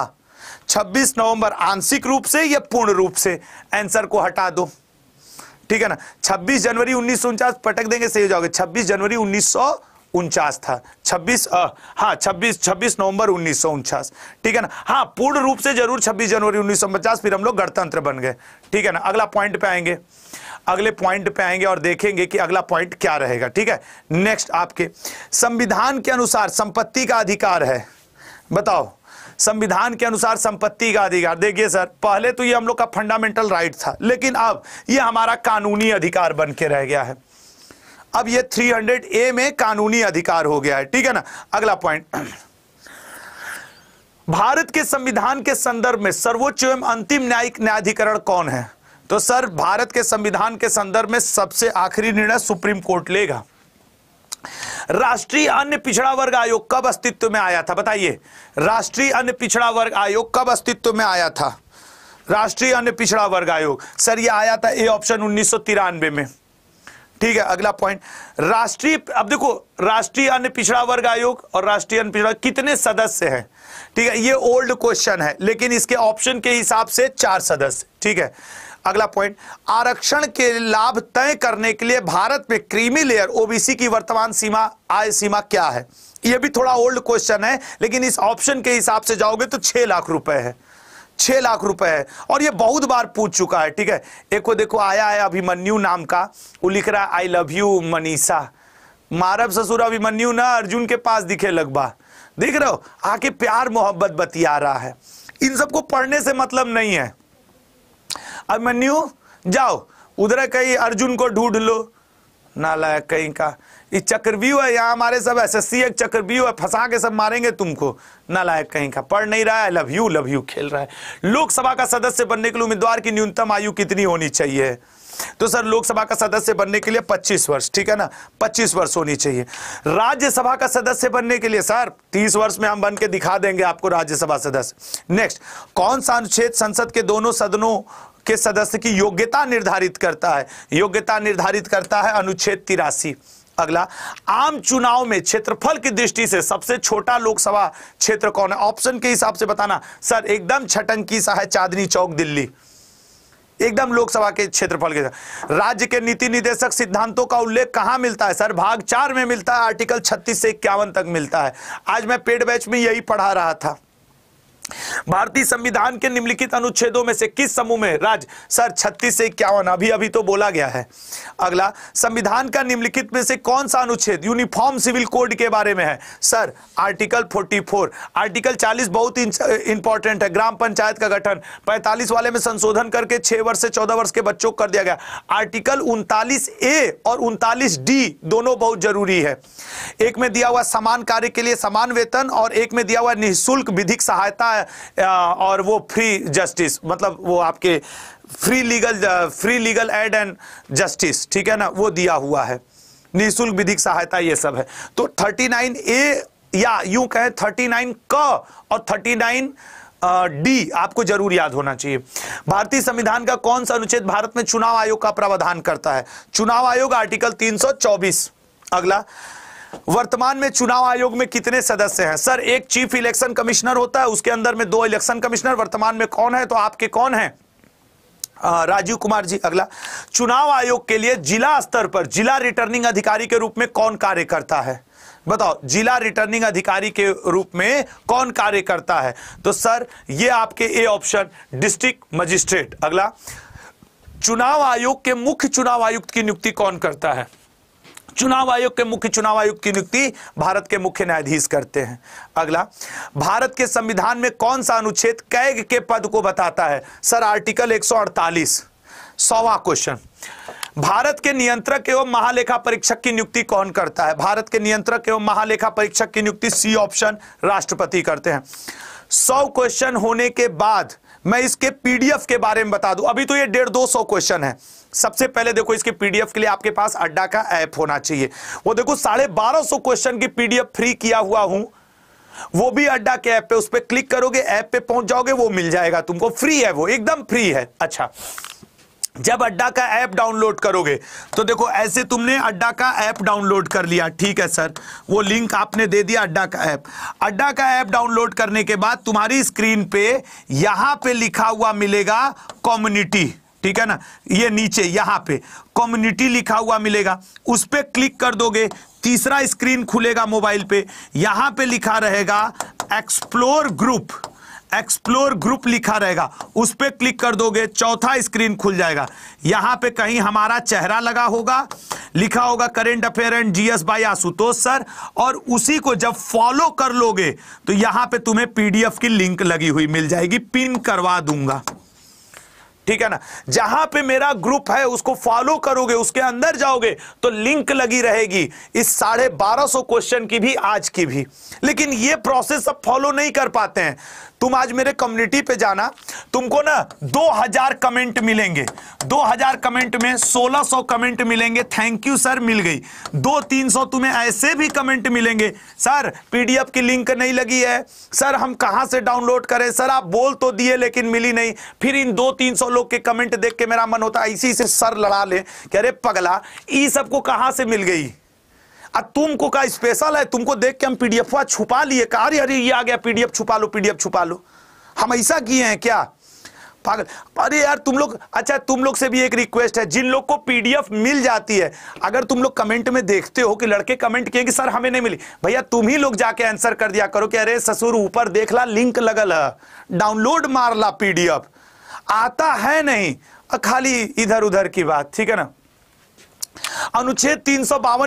26 नवंबर आंशिक रूप से या पूर्ण रूप से आंसर को हटा दो ठीक है ना 26 जनवरी उन्नीस पटक देंगे सही हो जाओगे 26 जनवरी उन्नीस था 26 हाँ 26 26 नवंबर उन्नीस ठीक है ना हाँ पूर्ण रूप से जरूर 26 जनवरी उन्नीस फिर हम लोग गणतंत्र बन गए ठीक है ना अगला पॉइंट पे आएंगे अगले पॉइंट पे आएंगे और देखेंगे कि अगला पॉइंट क्या रहेगा ठीक है नेक्स्ट आपके संविधान के अनुसार संपत्ति का अधिकार है बताओ संविधान के अनुसार संपत्ति का अधिकार देखिए सर पहले तो ये हम लोग का फंडामेंटल राइट था लेकिन अब ये हमारा कानूनी अधिकार बन के रह गया है अब ये 300 ए में कानूनी अधिकार हो गया है ठीक है ना अगला पॉइंट भारत के संविधान के संदर्भ में सर्वोच्च एवं अंतिम न्यायिक न्यायाधिकरण कौन है तो सर भारत के संविधान के संदर्भ में सबसे आखिरी निर्णय सुप्रीम कोर्ट लेगा राष्ट्रीय अन्य पिछड़ा वर्ग आयोग कब अस्तित्व में आया था बताइए राष्ट्रीय अन्य पिछड़ा वर्ग आयोग कब अस्तित्व में आया था राष्ट्रीय अन्य पिछड़ा वर्ग आयोग सर ये आया था ए ऑप्शन उन्नीस में ठीक है अगला पॉइंट राष्ट्रीय अब देखो राष्ट्रीय अन्य पिछड़ा वर्ग आयोग और राष्ट्रीय अन्य पिछड़ा कितने सदस्य हैं ठीक है ये ओल्ड क्वेश्चन है लेकिन इसके ऑप्शन के हिसाब से चार सदस्य ठीक है अगला पॉइंट आरक्षण के लाभ तय करने के लिए भारत में क्रीमी लेयर ओबीसी की वर्तमान सीमा आय सीमा क्या है यह भी थोड़ा ओल्ड क्वेश्चन है लेकिन इस ऑप्शन के हिसाब से जाओगे तो छह लाख रुपए है छह लाख रुपए है और यह बहुत बार पूछ चुका है ठीक है एक को देखो आया है अभिमन्यु नाम का वो लिख रहा है आई लव यू मनीषा मारव ससुर अभिमन्यु ना अर्जुन के पास दिखे लगभग देख रहे हो आके प्यार मोहब्बत बतिया रहा है इन सबको पढ़ने से मतलब नहीं है अभिमन्यु जाओ उधर कहीं अर्जुन को ढूंढ लो नालायक कहीं का ये चक्रव्यू है यहाँ हमारे सब एस एस एक चक्रव्यू है फंसा के सब मारेंगे तुमको नालायक कहीं का पढ़ नहीं रहा है लव यू लव यू खेल रहा है लोकसभा का सदस्य बनने के लिए उम्मीदवार की न्यूनतम आयु कितनी होनी चाहिए तो सर लोकसभा का सदस्य बनने के लिए 25 वर्ष ठीक है ना 25 वर्ष होनी चाहिए राज्यसभा का सदस्य बनने के लिए सर 30 वर्ष में हम बन के दिखा देंगे आपको राज्यसभा सदस्य नेक्स्ट कौन सा अनुच्छेद संसद के दोनों सदनों के सदस्य की योग्यता निर्धारित करता है योग्यता निर्धारित करता है अनुच्छेद तिरासी अगला आम चुनाव में क्षेत्रफल की दृष्टि से सबसे छोटा लोकसभा क्षेत्र कौन है ऑप्शन के हिसाब से बताना सर एकदम छटंकी सा है चांदनी चौक दिल्ली एकदम लोकसभा के क्षेत्रफल के राज्य के नीति निदेशक सिद्धांतों का उल्लेख कहां मिलता है सर भाग चार में मिलता है आर्टिकल छत्तीस से इक्यावन तक मिलता है आज मैं पेड बैच में यही पढ़ा रहा था भारतीय संविधान के निम्नलिखित अनुच्छेदों में से किस समूह में राज सर छत्तीस से इक्यावन अभी अभी तो बोला गया है अगला संविधान का निम्नलिखित में से कौन सा अनुच्छेद यूनिफॉर्म सिविल कोड के बारे में है सर आर्टिकल 44 आर्टिकल 40 बहुत इंपॉर्टेंट है ग्राम पंचायत का गठन 45 वाले में संशोधन करके छह वर्ष से चौदह वर्ष के बच्चों कर दिया गया आर्टिकल उनतालीस ए और उनतालीस डी दोनों बहुत जरूरी है एक में दिया हुआ समान कार्य के लिए समान वेतन और एक में दिया हुआ निःशुल्क विधिक सहायता है और वो फ्री जस्टिस मतलब वो आपके free legal free legal aid and justice ठीक है ना वो दिया हुआ है निःशुल्क विधिक सहायता ये सब है तो 39 ए या यूं कहें 39 क और 39 डी आपको जरूर याद होना चाहिए भारतीय संविधान का कौन सा अनुच्छेद भारत में चुनाव आयोग का प्रावधान करता है चुनाव आयोग आर्टिकल 324 अगला वर्तमान में चुनाव आयोग में कितने सदस्य हैं सर एक चीफ इलेक्शन कमिश्नर होता है उसके अंदर में दो इलेक्शन कमिश्नर वर्तमान में कौन है तो आपके कौन है राजीव कुमार जी अगला चुनाव आयोग के लिए जिला स्तर पर जिला रिटर्निंग अधिकारी के रूप में कौन कार्य करता है बताओ जिला रिटर्निंग अधिकारी के रूप में कौन कार्य करता है तो सर ये आपके ए ऑप्शन डिस्ट्रिक्ट मजिस्ट्रेट अगला चुनाव आयोग के मुख्य चुनाव आयुक्त की नियुक्ति कौन करता है चुनाव आयोग के मुख्य चुनाव आयुक्त की नियुक्ति भारत के मुख्य न्यायाधीश करते हैं अगला भारत के संविधान में कौन सा अनुच्छेद कैग के पद को बताता है सर आर्टिकल 148 सौवा क्वेश्चन भारत के नियंत्रक एवं महालेखा परीक्षक की नियुक्ति कौन करता है भारत के नियंत्रक एवं महालेखा परीक्षक की नियुक्ति सी ऑप्शन राष्ट्रपति करते हैं सौ क्वेश्चन होने के बाद मैं इसके पीडीएफ के बारे में बता दूं अभी तो ये डेढ़ दो सौ क्वेश्चन है सबसे पहले देखो इसके पीडीएफ के लिए आपके पास अड्डा का ऐप होना चाहिए वो देखो साढ़े बारह सौ क्वेश्चन की पीडीएफ फ्री किया हुआ हूं वो भी अड्डा के ऐप पे उस पर क्लिक करोगे ऐप पे पहुंच जाओगे वो मिल जाएगा तुमको फ्री है वो एकदम फ्री है अच्छा जब अड्डा का ऐप डाउनलोड करोगे तो देखो ऐसे तुमने अड्डा का ऐप डाउनलोड कर लिया ठीक है सर वो लिंक आपने दे दिया अड्डा का ऐप अड्डा का ऐप डाउनलोड करने के बाद तुम्हारी स्क्रीन पे यहां पे लिखा हुआ मिलेगा कम्युनिटी ठीक है ना ये नीचे यहां पे कम्युनिटी लिखा हुआ मिलेगा उस पर क्लिक कर दोगे तीसरा स्क्रीन खुलेगा मोबाइल पे यहां पे लिखा रहेगा एक्सप्लोर ग्रुप एक्सप्लोर ग्रुप लिखा रहेगा उस पर क्लिक कर दोगे चौथा स्क्रीन खुल जाएगा यहां पे कहीं हमारा चेहरा लगा होगा लिखा होगा current affair and GS by Ashutosh sir और उसी को जब फॉलो कर लोगे तो यहां पे तुम्हें पीडीएफ की लिंक लगी हुई मिल जाएगी पिन करवा दूंगा ठीक है ना जहां पे मेरा ग्रुप है उसको फॉलो करोगे उसके अंदर जाओगे तो लिंक लगी रहेगी इस साढ़े बारह सौ क्वेश्चन की भी आज की भी लेकिन ये प्रोसेस सब फॉलो नहीं कर पाते हैं तुम आज मेरे कम्युनिटी पे जाना तुमको ना 2000 कमेंट मिलेंगे 2000 कमेंट में 1600 कमेंट मिलेंगे थैंक यू सर मिल गई दो तीन सौ तुम्हें ऐसे भी कमेंट मिलेंगे सर पीडीएफ की लिंक नहीं लगी है सर हम कहां से डाउनलोड करें सर आप बोल तो दिए लेकिन मिली नहीं फिर इन दो तीन सौ लोग के कमेंट देख के मेरा मन होता है इसी से सर लड़ा ले कि अरे पगला ई सबको कहां से मिल गई अब तुमको का स्पेशल है तुमको देख के हम पीडीएफ छुपा लिए कहा अरे अरे ये आ गया पीडीएफ छुपा लो पीडीएफ छुपा लो हम ऐसा किए हैं क्या पागल अरे यार तुम लोग अच्छा तुम लोग से भी एक रिक्वेस्ट है जिन लोग को पीडीएफ मिल जाती है अगर तुम लोग कमेंट में देखते हो कि लड़के कमेंट किए कि सर हमें नहीं मिली भैया तुम ही लोग जाके आंसर कर दिया करो कि अरे ससुर ऊपर देख ला लिंक लगल है डाउनलोड मार ला पीडीएफ आता है नहीं खाली इधर उधर की बात ठीक है ना अनुच्छेद तीन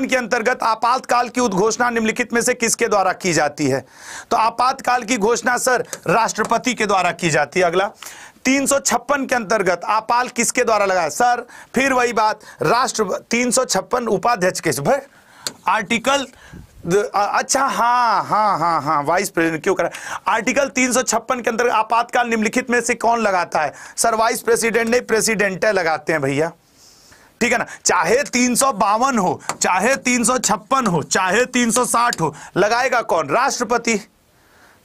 के अंतर्गत आपातकाल की उद्घोषणा निम्नलिखित में से किसके द्वारा की जाती है तो आपातकाल की घोषणा सर राष्ट्रपति के द्वारा की जाती है अगला तीन के अंतर्गत आपाल किसके द्वारा लगाया सर फिर वही बात राष्ट्र तीन उपाध्यक्ष के भाई आर्टिकल अच्छा हाँ हाँ हाँ हाँ वाइस प्रेसिडेंट क्यों करा आर्टिकल तीन के अंतर्गत आपातकाल निम्नलिखित में से कौन लगाता है सर वाइस प्रेसिडेंट नहीं प्रेसिडेंट लगाते हैं भैया ठीक है ना चाहे तीन हो चाहे तीन हो चाहे साठ हो लगाएगा कौन राष्ट्रपति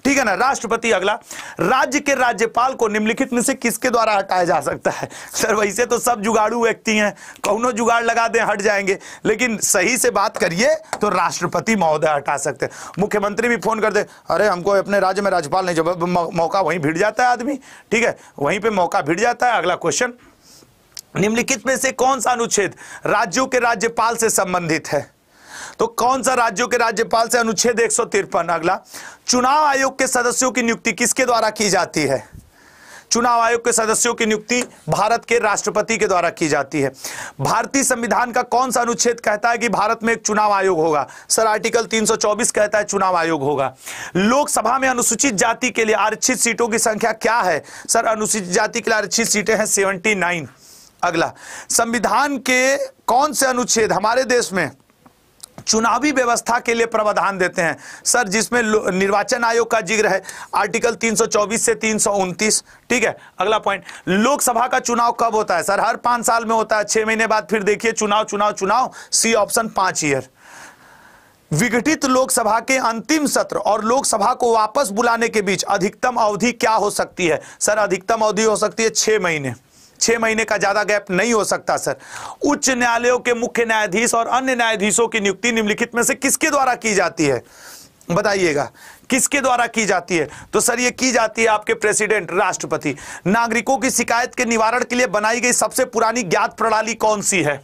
ठीक है ना राष्ट्रपति अगला राज्य के राज्यपाल को निम्नलिखित में से किसके द्वारा हटाया जा सकता है सर वैसे तो सब जुगाड़ू व्यक्ति हैं कौनों जुगाड़ लगा दें हट जाएंगे लेकिन सही से बात करिए तो राष्ट्रपति महोदय हटा सकते हैं मुख्यमंत्री भी फोन कर दे अरे हमको अपने राज्य में राज्यपाल नहीं जब मौका वहीं भिड़ जाता है आदमी ठीक है वहीं पर मौका भिड़ जाता है अगला क्वेश्चन निम्नलिखित में से कौन सा अनुच्छेद राज्यों के राज्यपाल से संबंधित है तो कौन सा राज्यों के राज्यपाल से अनुच्छेद एक अगला चुनाव आयोग के सदस्यों की नियुक्ति किसके द्वारा की जाती है चुनाव आयोग के सदस्यों की नियुक्ति भारत के राष्ट्रपति के द्वारा की जाती है भारतीय संविधान का कौन सा अनुच्छेद कहता है कि भारत में एक चुनाव आयोग होगा सर आर्टिकल 324 कहता है चुनाव आयोग होगा लोकसभा में अनुसूचित जाति के लिए आरक्षित सीटों की संख्या क्या है सर अनुसूचित जाति के लिए आरक्षित सीटें हैं सेवेंटी नाइन अगला संविधान के कौन से अनुच्छेद हमारे देश में चुनावी व्यवस्था के लिए प्रावधान देते हैं सर जिसमें निर्वाचन आयोग का जिक्र है आर्टिकल 324 से 329 ठीक है अगला पॉइंट लोकसभा का चुनाव कब होता है सर हर पांच साल में होता है छह महीने बाद फिर देखिए चुनाव चुनाव चुनाव सी ऑप्शन पांच ईयर विघटित लोकसभा के अंतिम सत्र और लोकसभा को वापस बुलाने के बीच अधिकतम अवधि क्या हो सकती है सर अधिकतम अवधि हो सकती है छह महीने छह महीने का ज्यादा गैप नहीं हो सकता सर उच्च न्यायालयों के मुख्य न्यायाधीश और अन्य न्यायाधीशों की नियुक्ति निम्नलिखित में से किसके द्वारा की जाती है बताइएगा किसके द्वारा की जाती है तो सर ये की जाती है आपके प्रेसिडेंट राष्ट्रपति नागरिकों की शिकायत के निवारण के लिए बनाई गई सबसे पुरानी ज्ञात प्रणाली कौन सी है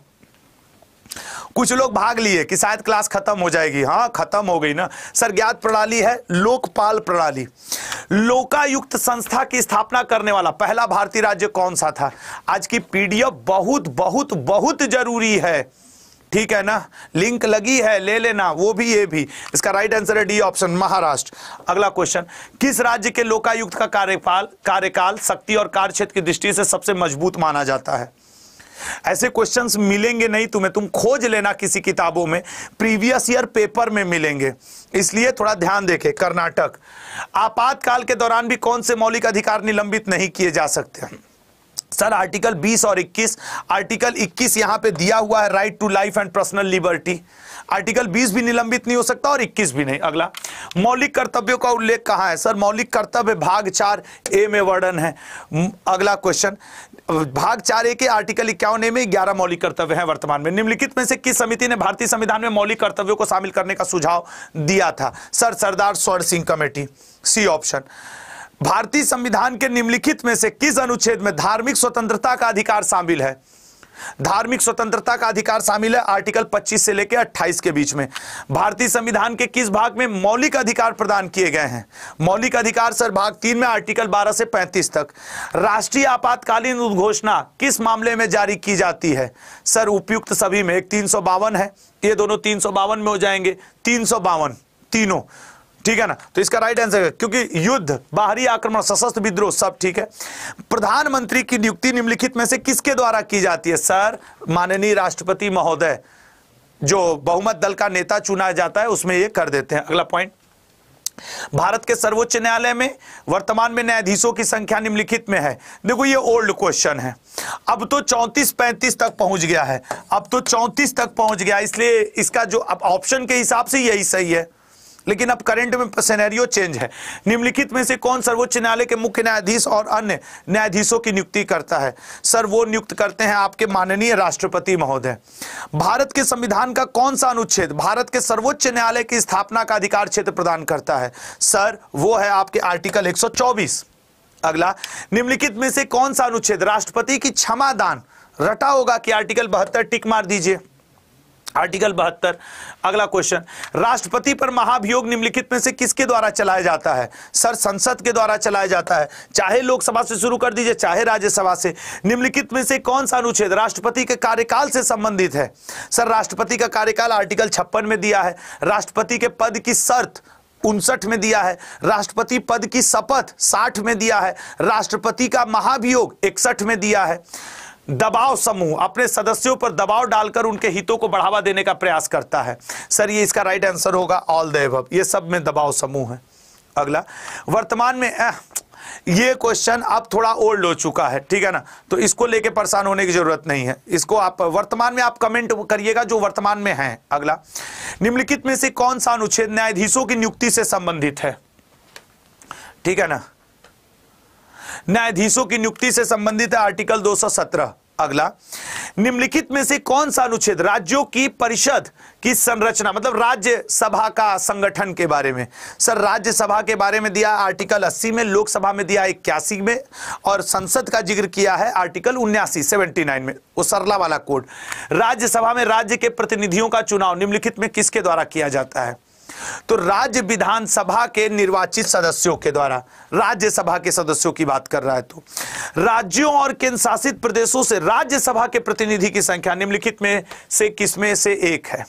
कुछ लोग भाग लिए कि शायद क्लास खत्म हो जाएगी हाँ खत्म हो गई ना सर ज्ञात प्रणाली है लोकपाल प्रणाली लोकायुक्त संस्था की स्थापना करने वाला पहला भारतीय राज्य कौन सा था आज की पीडीएफ बहुत बहुत बहुत जरूरी है ठीक है ना लिंक लगी है ले लेना वो भी ये भी इसका राइट आंसर है डी ऑप्शन महाराष्ट्र अगला क्वेश्चन किस राज्य के लोकायुक्त का कार्यपाल कार्यकाल शक्ति और कार्य क्षेत्र की दृष्टि से सबसे मजबूत माना जाता है ऐसे क्वेश्चंस मिलेंगे नहीं तुम्हें तुम खोज लेना किसी किताबों में प्रीवियस ईयर पेपर में मिलेंगे इसलिए थोड़ा ध्यान देखे कर्नाटक आपातकाल के दौरान भी कौन से मौलिक अधिकार निलंबित नहीं किए जा सकते हैं सर आर्टिकल 20 और 21 आर्टिकल 21 यहां पे दिया हुआ है right to life and personal liberty article 20 भी निलंबित नहीं हो सकता और 21 भी नहीं अगला मौलिक कर्तव्यों का उल्लेख कहा है सर मौलिक कर्तव्य भाग चार ए में वर्णन है अगला क्वेश्चन भाग चार ए के आर्टिकल इक्यावन ए में ग्यारह मौलिक कर्तव्य हैं वर्तमान में निम्नलिखित में से किस समिति ने भारतीय संविधान में मौलिक कर्तव्यों को शामिल करने का सुझाव दिया था सर सरदार स्वर्ण सिंह कमेटी सी ऑप्शन भारतीय संविधान के निम्नलिखित में से किस अनुच्छेद में धार्मिक स्वतंत्रता का अधिकार शामिल है धार्मिक स्वतंत्रता का अधिकार शामिल है आर्टिकल 25 से लेकर 28 के बीच में भारतीय संविधान के किस भाग में मौलिक अधिकार प्रदान किए गए हैं मौलिक अधिकार सर भाग तीन में आर्टिकल 12 से 35 तक राष्ट्रीय आपातकालीन उद्घोषणा किस मामले में जारी की जाती है सर उपयुक्त सभी में एक तीन है ये दोनों तीन में हो जाएंगे तीन तीनों ठीक है ना तो इसका राइट आंसर है क्योंकि युद्ध बाहरी आक्रमण सशस्त्र विद्रोह सब ठीक है प्रधानमंत्री की नियुक्ति निम्नलिखित में से किसके द्वारा की जाती है सर माननीय राष्ट्रपति महोदय जो बहुमत दल का नेता चुना जाता है उसमें ये कर देते हैं अगला पॉइंट भारत के सर्वोच्च न्यायालय में वर्तमान में न्यायाधीशों की संख्या निम्नलिखित में है देखो ये ओल्ड क्वेश्चन है अब तो 34-35 तक पहुंच गया है अब तो 34 तक पहुंच गया इसलिए इसका जो ऑप्शन के हिसाब से यही सही है लेकिन अब करंट में सिनेरियो चेंज है निम्नलिखित में से कौन सर्वोच्च न्यायालय के मुख्य न्यायाधीश और अन्य न्यायाधीशों की नियुक्ति करता है सर वो नियुक्त करते हैं आपके माननीय राष्ट्रपति महोदय भारत के संविधान का कौन सा अनुच्छेद भारत के सर्वोच्च न्यायालय की स्थापना का अधिकार क्षेत्र प्रदान करता है सर वो है आपके आर्टिकल एक अगला निम्नलिखित में से कौन सा अनुच्छेद राष्ट्रपति की क्षमा दान रटा होगा कि आर्टिकल बहत्तर टिक मार दीजिए आर्टिकल बहत्तर अगला क्वेश्चन राष्ट्रपति पर महाभियोग निम्नलिखित में से किसके द्वारा चलाया जाता है सर संसद के द्वारा चलाया जाता है चाहे लोकसभा से शुरू कर दीजिए चाहे राज्यसभा से निम्नलिखित में से कौन सा अनुच्छेद राष्ट्रपति के कार्यकाल से संबंधित है सर राष्ट्रपति का कार्यकाल आर्टिकल छप्पन में दिया है राष्ट्रपति के पद की शर्त उनसठ में दिया है राष्ट्रपति पद की शपथ साठ में दिया है राष्ट्रपति का महाभियोग इकसठ में दिया है दबाव समूह अपने सदस्यों पर दबाव डालकर उनके हितों को बढ़ावा देने का प्रयास करता है सर ये इसका राइट आंसर होगा ऑल द एवब ये सब में दबाव समूह है अगला वर्तमान में एह, ये क्वेश्चन अब थोड़ा ओल्ड हो चुका है ठीक है ना तो इसको लेके परेशान होने की जरूरत नहीं है इसको आप वर्तमान में आप कमेंट करिएगा जो वर्तमान में है अगला निम्नलिखित में से कौन सा अनुच्छेद न्यायाधीशों की नियुक्ति से संबंधित है ठीक है ना न्यायाधीशों की नियुक्ति से संबंधित है आर्टिकल 217 अगला निम्नलिखित में से कौन सा अनुच्छेद राज्यों की परिषद की संरचना मतलब राज्य सभा का संगठन के बारे में सर राज्य सभा के बारे में दिया आर्टिकल 80 में लोकसभा में दिया इक्यासी में और संसद का जिक्र किया है आर्टिकल उन्यासी सेवेंटी में वो सरला वाला कोड राज्यसभा में राज्य के प्रतिनिधियों का चुनाव निम्नलिखित में किसके द्वारा किया जाता है तो राज्य विधानसभा के निर्वाचित सदस्यों के द्वारा राज्यसभा के सदस्यों की बात कर रहा है तो राज्यों और केंद्र शासित प्रदेशों से राज्यसभा के प्रतिनिधि की संख्या निम्नलिखित में से किसमें से एक है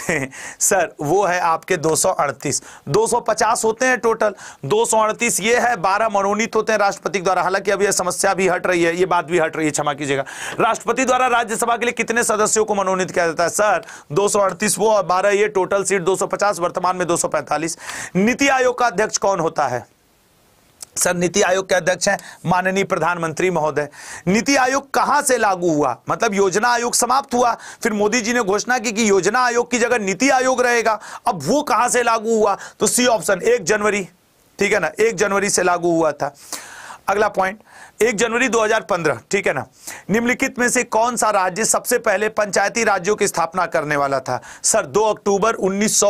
होते हैं सर वो है आपके 238 250 होते हैं टोटल 238 ये है 12 मनोनीत होते हैं राष्ट्रपति द्वारा हालांकि अब यह समस्या भी हट रही है ये बात भी हट रही है क्षमा कीजिएगा राष्ट्रपति द्वारा राज्यसभा के लिए कितने सदस्यों को मनोनीत किया जाता है सर दो वो और बारह ये टोटल सीट दो वर्तमान में दो नीति आयोग का अध्यक्ष कौन होता है सर नीति आयोग के अध्यक्ष हैं माननीय प्रधानमंत्री महोदय नीति आयोग कहां से लागू हुआ मतलब योजना आयोग समाप्त हुआ फिर मोदी जी ने घोषणा की कि योजना आयोग की जगह नीति आयोग रहेगा अब वो कहां से लागू हुआ तो सी ऑप्शन एक जनवरी ठीक है ना एक जनवरी से लागू हुआ था अगला पॉइंट एक जनवरी 2015 ठीक है ना निम्नलिखित में से कौन सा राज्य सबसे पहले पंचायती राज्यों की स्थापना करने वाला था सर 2 अक्टूबर उन्नीस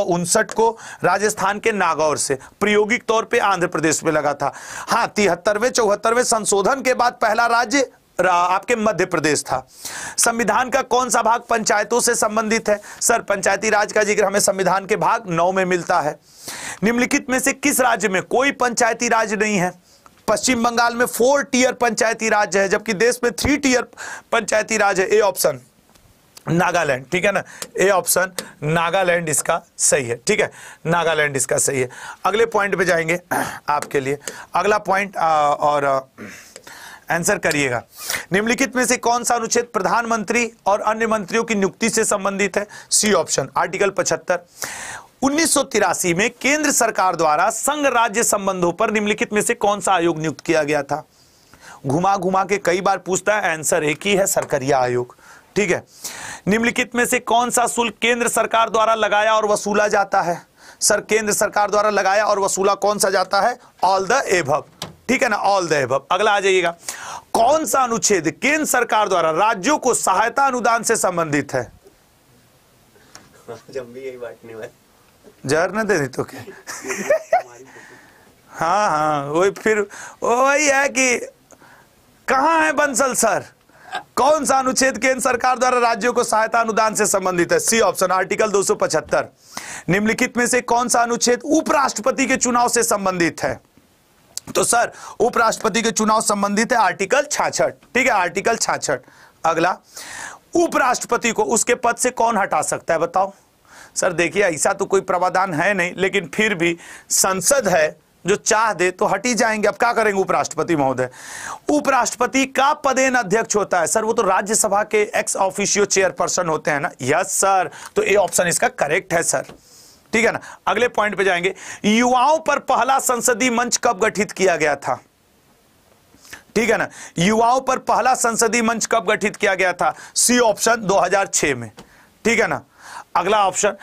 को राजस्थान के नागौर से प्रयोगिक तौर पे आंध्र प्रदेश में लगा था हाँ तिहत्तरवें चौहत्तरवें संशोधन के बाद पहला राज्य आपके मध्य प्रदेश था संविधान का कौन सा भाग पंचायतों से संबंधित है सर पंचायती राज का जिक्र हमें संविधान के भाग नौ में मिलता है निम्नलिखित में से किस राज्य में कोई पंचायती राज नहीं है पश्चिम बंगाल में फोर टीयर पंचायती राज्य है जबकि देश में थ्री टीयर पंचायती राज है ए ऑप्शन नागालैंड ठीक है ना ए ऑप्शन नागालैंड इसका सही है ठीक है नागालैंड इसका सही है अगले पॉइंट पे जाएंगे आपके लिए अगला पॉइंट और आंसर करिएगा निम्नलिखित में से कौन सा अनुच्छेद प्रधानमंत्री और अन्य मंत्रियों की नियुक्ति से संबंधित है सी ऑप्शन आर्टिकल 75 उन्नीस में केंद्र सरकार द्वारा संघ राज्य संबंधों पर निम्नलिखित में से कौन सा आयोग नियुक्त किया गया था घुमा घुमा के कई बार पूछता है आंसर एक ही है सरकरिया आयोग ठीक है निम्नलिखित में से कौन सा शुल्क केंद्र सरकार द्वारा लगाया और वसूला जाता है सर केंद्र सरकार द्वारा लगाया और वसूला कौन सा जाता है ऑल द एभव ठीक है ना ऑल द एभव अगला आ जाइएगा कौन सा अनुच्छेद केंद्र सरकार द्वारा राज्यों को सहायता अनुदान से संबंधित है जब भी यही बात नहीं जहर ना दे दी तो क्या हाँ हाँ वही फिर वही है कि कहाँ है बंसल सर कौन सा अनुच्छेद केंद्र सरकार द्वारा राज्यों को सहायता अनुदान से संबंधित है सी ऑप्शन आर्टिकल 275 निम्नलिखित में से कौन सा अनुच्छेद उपराष्ट्रपति के चुनाव से संबंधित है तो सर उपराष्ट्रपति के चुनाव संबंधित है आर्टिकल छाछठ ठीक है आर्टिकल छाछठ अगला उपराष्ट्रपति को उसके पद से कौन हटा सकता है बताओ सर देखिए ऐसा तो कोई प्रावधान है नहीं लेकिन फिर भी संसद है जो चाह दे तो हटी जाएंगे अब क्या करेंगे उपराष्ट्रपति महोदय उपराष्ट्रपति का पदेन अध्यक्ष होता है सर वो तो राज्यसभा के एक्स ऑफिशियो चेयरपर्सन होते हैं ना यस सर तो ये ऑप्शन इसका करेक्ट है सर ठीक है ना अगले पॉइंट पे जाएंगे युवाओं पर पहला संसदीय मंच कब गठित किया गया था ठीक है ना युवाओं पर पहला संसदीय मंच कब गठित किया गया था सी ऑप्शन दो में ठीक है ना अगला ऑप्शन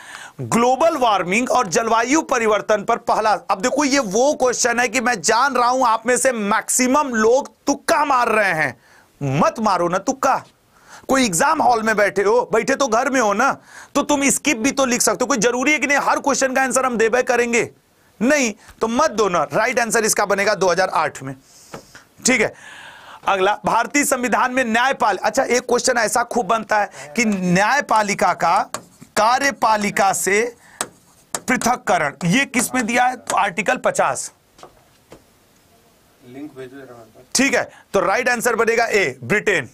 ग्लोबल वार्मिंग और जलवायु परिवर्तन पर पहला अब देखो ये वो क्वेश्चन है कि मैं जान रहा हूं आप में से मैक्सिमम लोग तुक्का मार रहे हैं मत मारो ना तुक्का कोई एग्जाम हॉल में बैठे हो बैठे तो घर में हो ना तो तुम स्किप भी तो लिख सकते हो कोई जरूरी है कि नहीं हर क्वेश्चन का आंसर हम दे करेंगे नहीं तो मत दो ना राइट आंसर इसका बनेगा 2008 में ठीक है अगला भारतीय संविधान में न्यायपाल अच्छा एक क्वेश्चन ऐसा खूब बनता है कि न्यायपालिका का कार्यपालिका से पृथककरण ये किस में दिया है तो आर्टिकल पचास ठीक है तो राइट आंसर बनेगा ए ब्रिटेन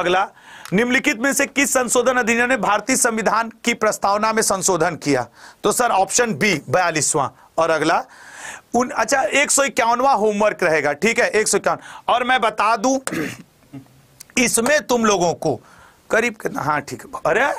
अगला निम्नलिखित में से किस संशोधन अधिनियम ने भारतीय संविधान की प्रस्तावना में संशोधन किया तो सर ऑप्शन बी बयालीसवां और अगला उन अच्छा एक सौ इक्यावनवा होमवर्क रहेगा ठीक है एक सौ इक्यावन और मैं बता दूं इसमें तुम लोगों को करीब हाँ ठीक है अरे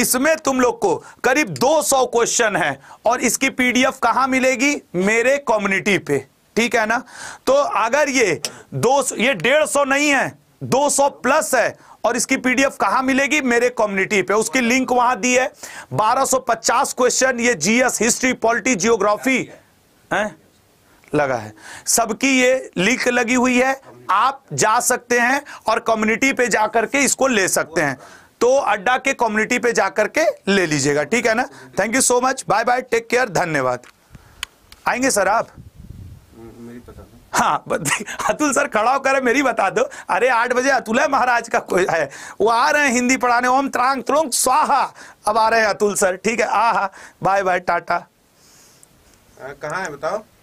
इसमें तुम लोग को करीब 200 क्वेश्चन है और इसकी पीडीएफ कहां मिलेगी मेरे कम्युनिटी पे ठीक है ना तो अगर ये दो ये डेढ़ सौ नहीं है 200 प्लस है और इसकी पीडीएफ कहां मिलेगी मेरे कम्युनिटी पे उसकी लिंक वहां दी है 1250 क्वेश्चन ये जीएस हिस्ट्री पॉलिटी जियोग्राफी लगा है सबकी ये लिंक लगी हुई है आप जा सकते हैं और कम्युनिटी पे जाकर के इसको ले सकते हैं तो अड्डा के कम्युनिटी पे जाकर के ले लीजिएगा ठीक है ना thank you so much bye bye take care धन्यवाद आएंगे सर आप हाँ अतुल सर खड़ा होकर मेरी बता दो अरे आठ बजे अतुल है महाराज का कोई है वो आ रहे हैं हिंदी पढ़ाने ओम त्रांग त्रुंग स्वाहा अब आ रहे हैं अतुल सर ठीक है हा बाय बाय टाटा कहाँ है बताओ